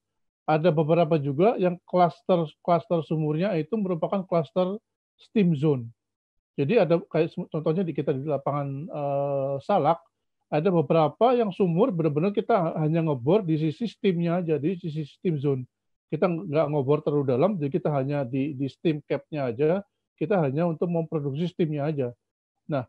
ada beberapa juga yang klaster klaster sumurnya itu merupakan klaster steam zone. Jadi ada kayak contohnya di kita di lapangan uh, Salak ada beberapa yang sumur benar-benar kita hanya ngebor di sisi steamnya jadi di sisi steam zone. Kita nggak ngebor terlalu dalam, jadi kita hanya di, di steam capnya aja. Kita hanya untuk memproduksi steamnya aja. Nah,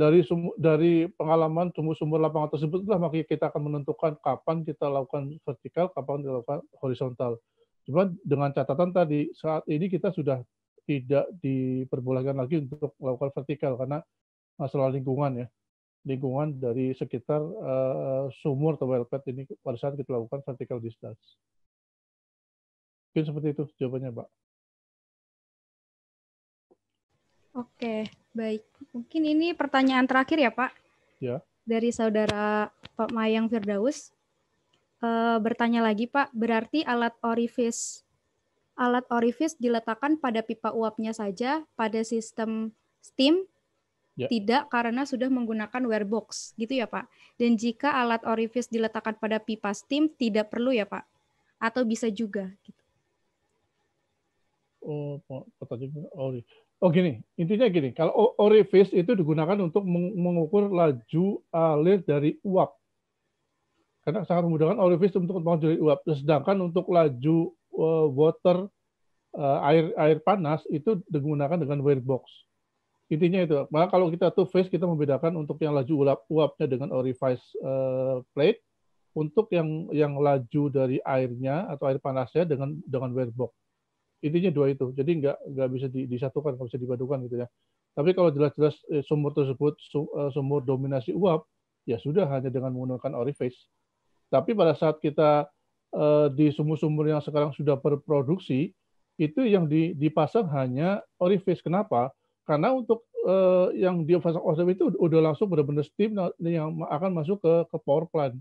dari dari pengalaman sumur-sumur lapangan tersebut lah maka kita akan menentukan kapan kita lakukan vertikal, kapan kita lakukan horizontal. Cuma dengan catatan tadi saat ini kita sudah tidak diperbolehkan lagi untuk melakukan vertikal karena masalah lingkungan ya lingkungan dari sekitar uh, sumur atau wellpad ini pada saat kita lakukan vertikal distance. Mungkin seperti itu jawabannya, Pak. Oke, Baik, mungkin ini pertanyaan terakhir ya Pak. Ya. Dari saudara Pak Mayang Firdaus. E, bertanya lagi Pak, berarti alat orifice alat orifice diletakkan pada pipa uapnya saja pada sistem steam ya. tidak karena sudah menggunakan wear box gitu ya Pak. Dan jika alat orifice diletakkan pada pipa steam tidak perlu ya Pak. Atau bisa juga gitu. Oh, pertanyaan oh, Oh gini, intinya gini, kalau orifice itu digunakan untuk mengukur laju alir dari uap. Karena sangat memudahkan orifice untuk mengukur dari uap. Sedangkan untuk laju e, water e, air air panas itu digunakan dengan weir box. Intinya itu. Maka kalau kita two face kita membedakan untuk yang laju uap uapnya dengan orifice e, plate, untuk yang yang laju dari airnya atau air panasnya dengan dengan weir box intinya dua itu jadi nggak nggak bisa disatukan nggak bisa dipadukan gitu ya tapi kalau jelas-jelas eh, sumur tersebut eh, sumur dominasi uap ya sudah hanya dengan menggunakan orifice tapi pada saat kita eh, di sumur-sumur yang sekarang sudah berproduksi itu yang dipasang hanya orifice kenapa karena untuk yang dipasang orifice itu udah langsung benar-benar steam nah, yang akan masuk ke ke power plant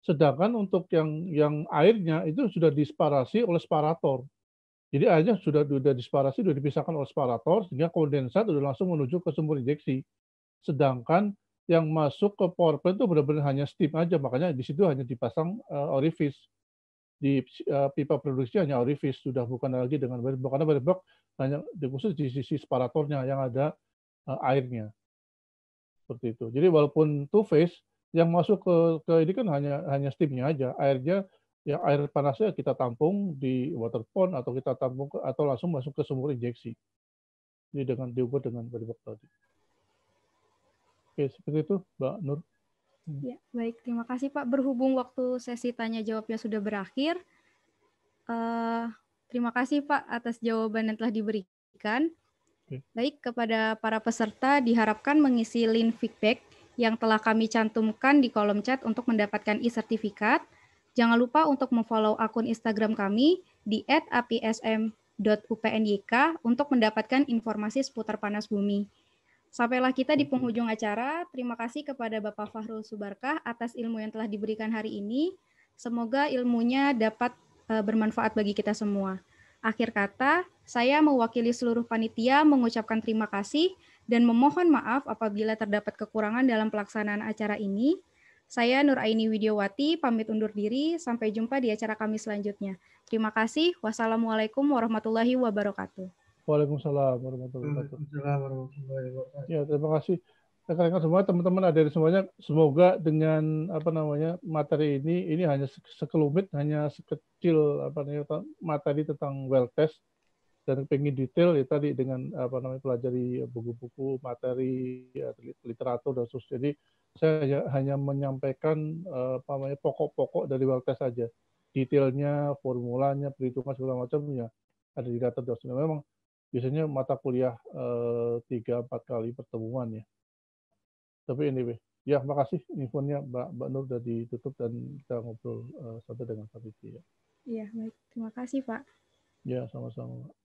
sedangkan untuk yang yang airnya itu sudah disparasi oleh separator jadi airnya sudah sudah disparasi, sudah dipisahkan oleh separator, sehingga kondensat sudah langsung menuju ke sumur injeksi. Sedangkan yang masuk ke power plant itu benar-benar hanya steam aja, makanya di situ hanya dipasang uh, orifice di uh, pipa produksi hanya orifice sudah bukan lagi dengan barebak karena barebak hanya khusus di sisi separatornya yang ada uh, airnya seperti itu. Jadi walaupun two phase yang masuk ke, ke ini kan hanya hanya steamnya aja, airnya ya air panasnya kita tampung di water pond atau kita tampung ke, atau langsung masuk ke sumur injeksi. Ini dengan diukur dengan berbagai tadi. Oke, seperti itu Mbak Nur. Hmm. Ya, baik. Terima kasih Pak. Berhubung waktu sesi tanya jawabnya sudah berakhir, uh, terima kasih Pak atas jawaban yang telah diberikan. Baik, kepada para peserta diharapkan mengisi link feedback yang telah kami cantumkan di kolom chat untuk mendapatkan e-sertifikat. Jangan lupa untuk memfollow akun Instagram kami di @apsm.upnyk untuk mendapatkan informasi seputar panas bumi. Sampailah kita di penghujung acara. Terima kasih kepada Bapak Fahrul Subarkah atas ilmu yang telah diberikan hari ini. Semoga ilmunya dapat eh, bermanfaat bagi kita semua. Akhir kata, saya mewakili seluruh panitia mengucapkan terima kasih dan memohon maaf apabila terdapat kekurangan dalam pelaksanaan acara ini. Saya Nur Aini Widiawati, pamit undur diri. Sampai jumpa di acara kami selanjutnya. Terima kasih. Wassalamualaikum warahmatullahi wabarakatuh. Waalaikumsalam warahmatullahi wabarakatuh. Waalaikumsalam warahmatullahi wabarakatuh. Ya, terima kasih. Rekan-rekan semua, teman-teman ada di semuanya, semoga dengan apa namanya materi ini, ini hanya sekelumit, hanya sekecil apa namanya materi tentang well test dan pengen detail ya tadi dengan apa namanya pelajari buku-buku materi ya, literatur dan sus. Jadi saya hanya menyampaikan eh, apa namanya pokok-pokok dari Waltes saja. Detailnya, formulanya, perhitungan segala macamnya ada di data dosen. Memang biasanya mata kuliah eh, tiga empat kali pertemuan ya. Tapi anyway, ya makasih infonya Mbak Mbak Nur sudah ditutup dan kita ngobrol uh, eh, satu dengan Pak Titi ya. Iya baik, terima kasih Pak. Ya sama-sama.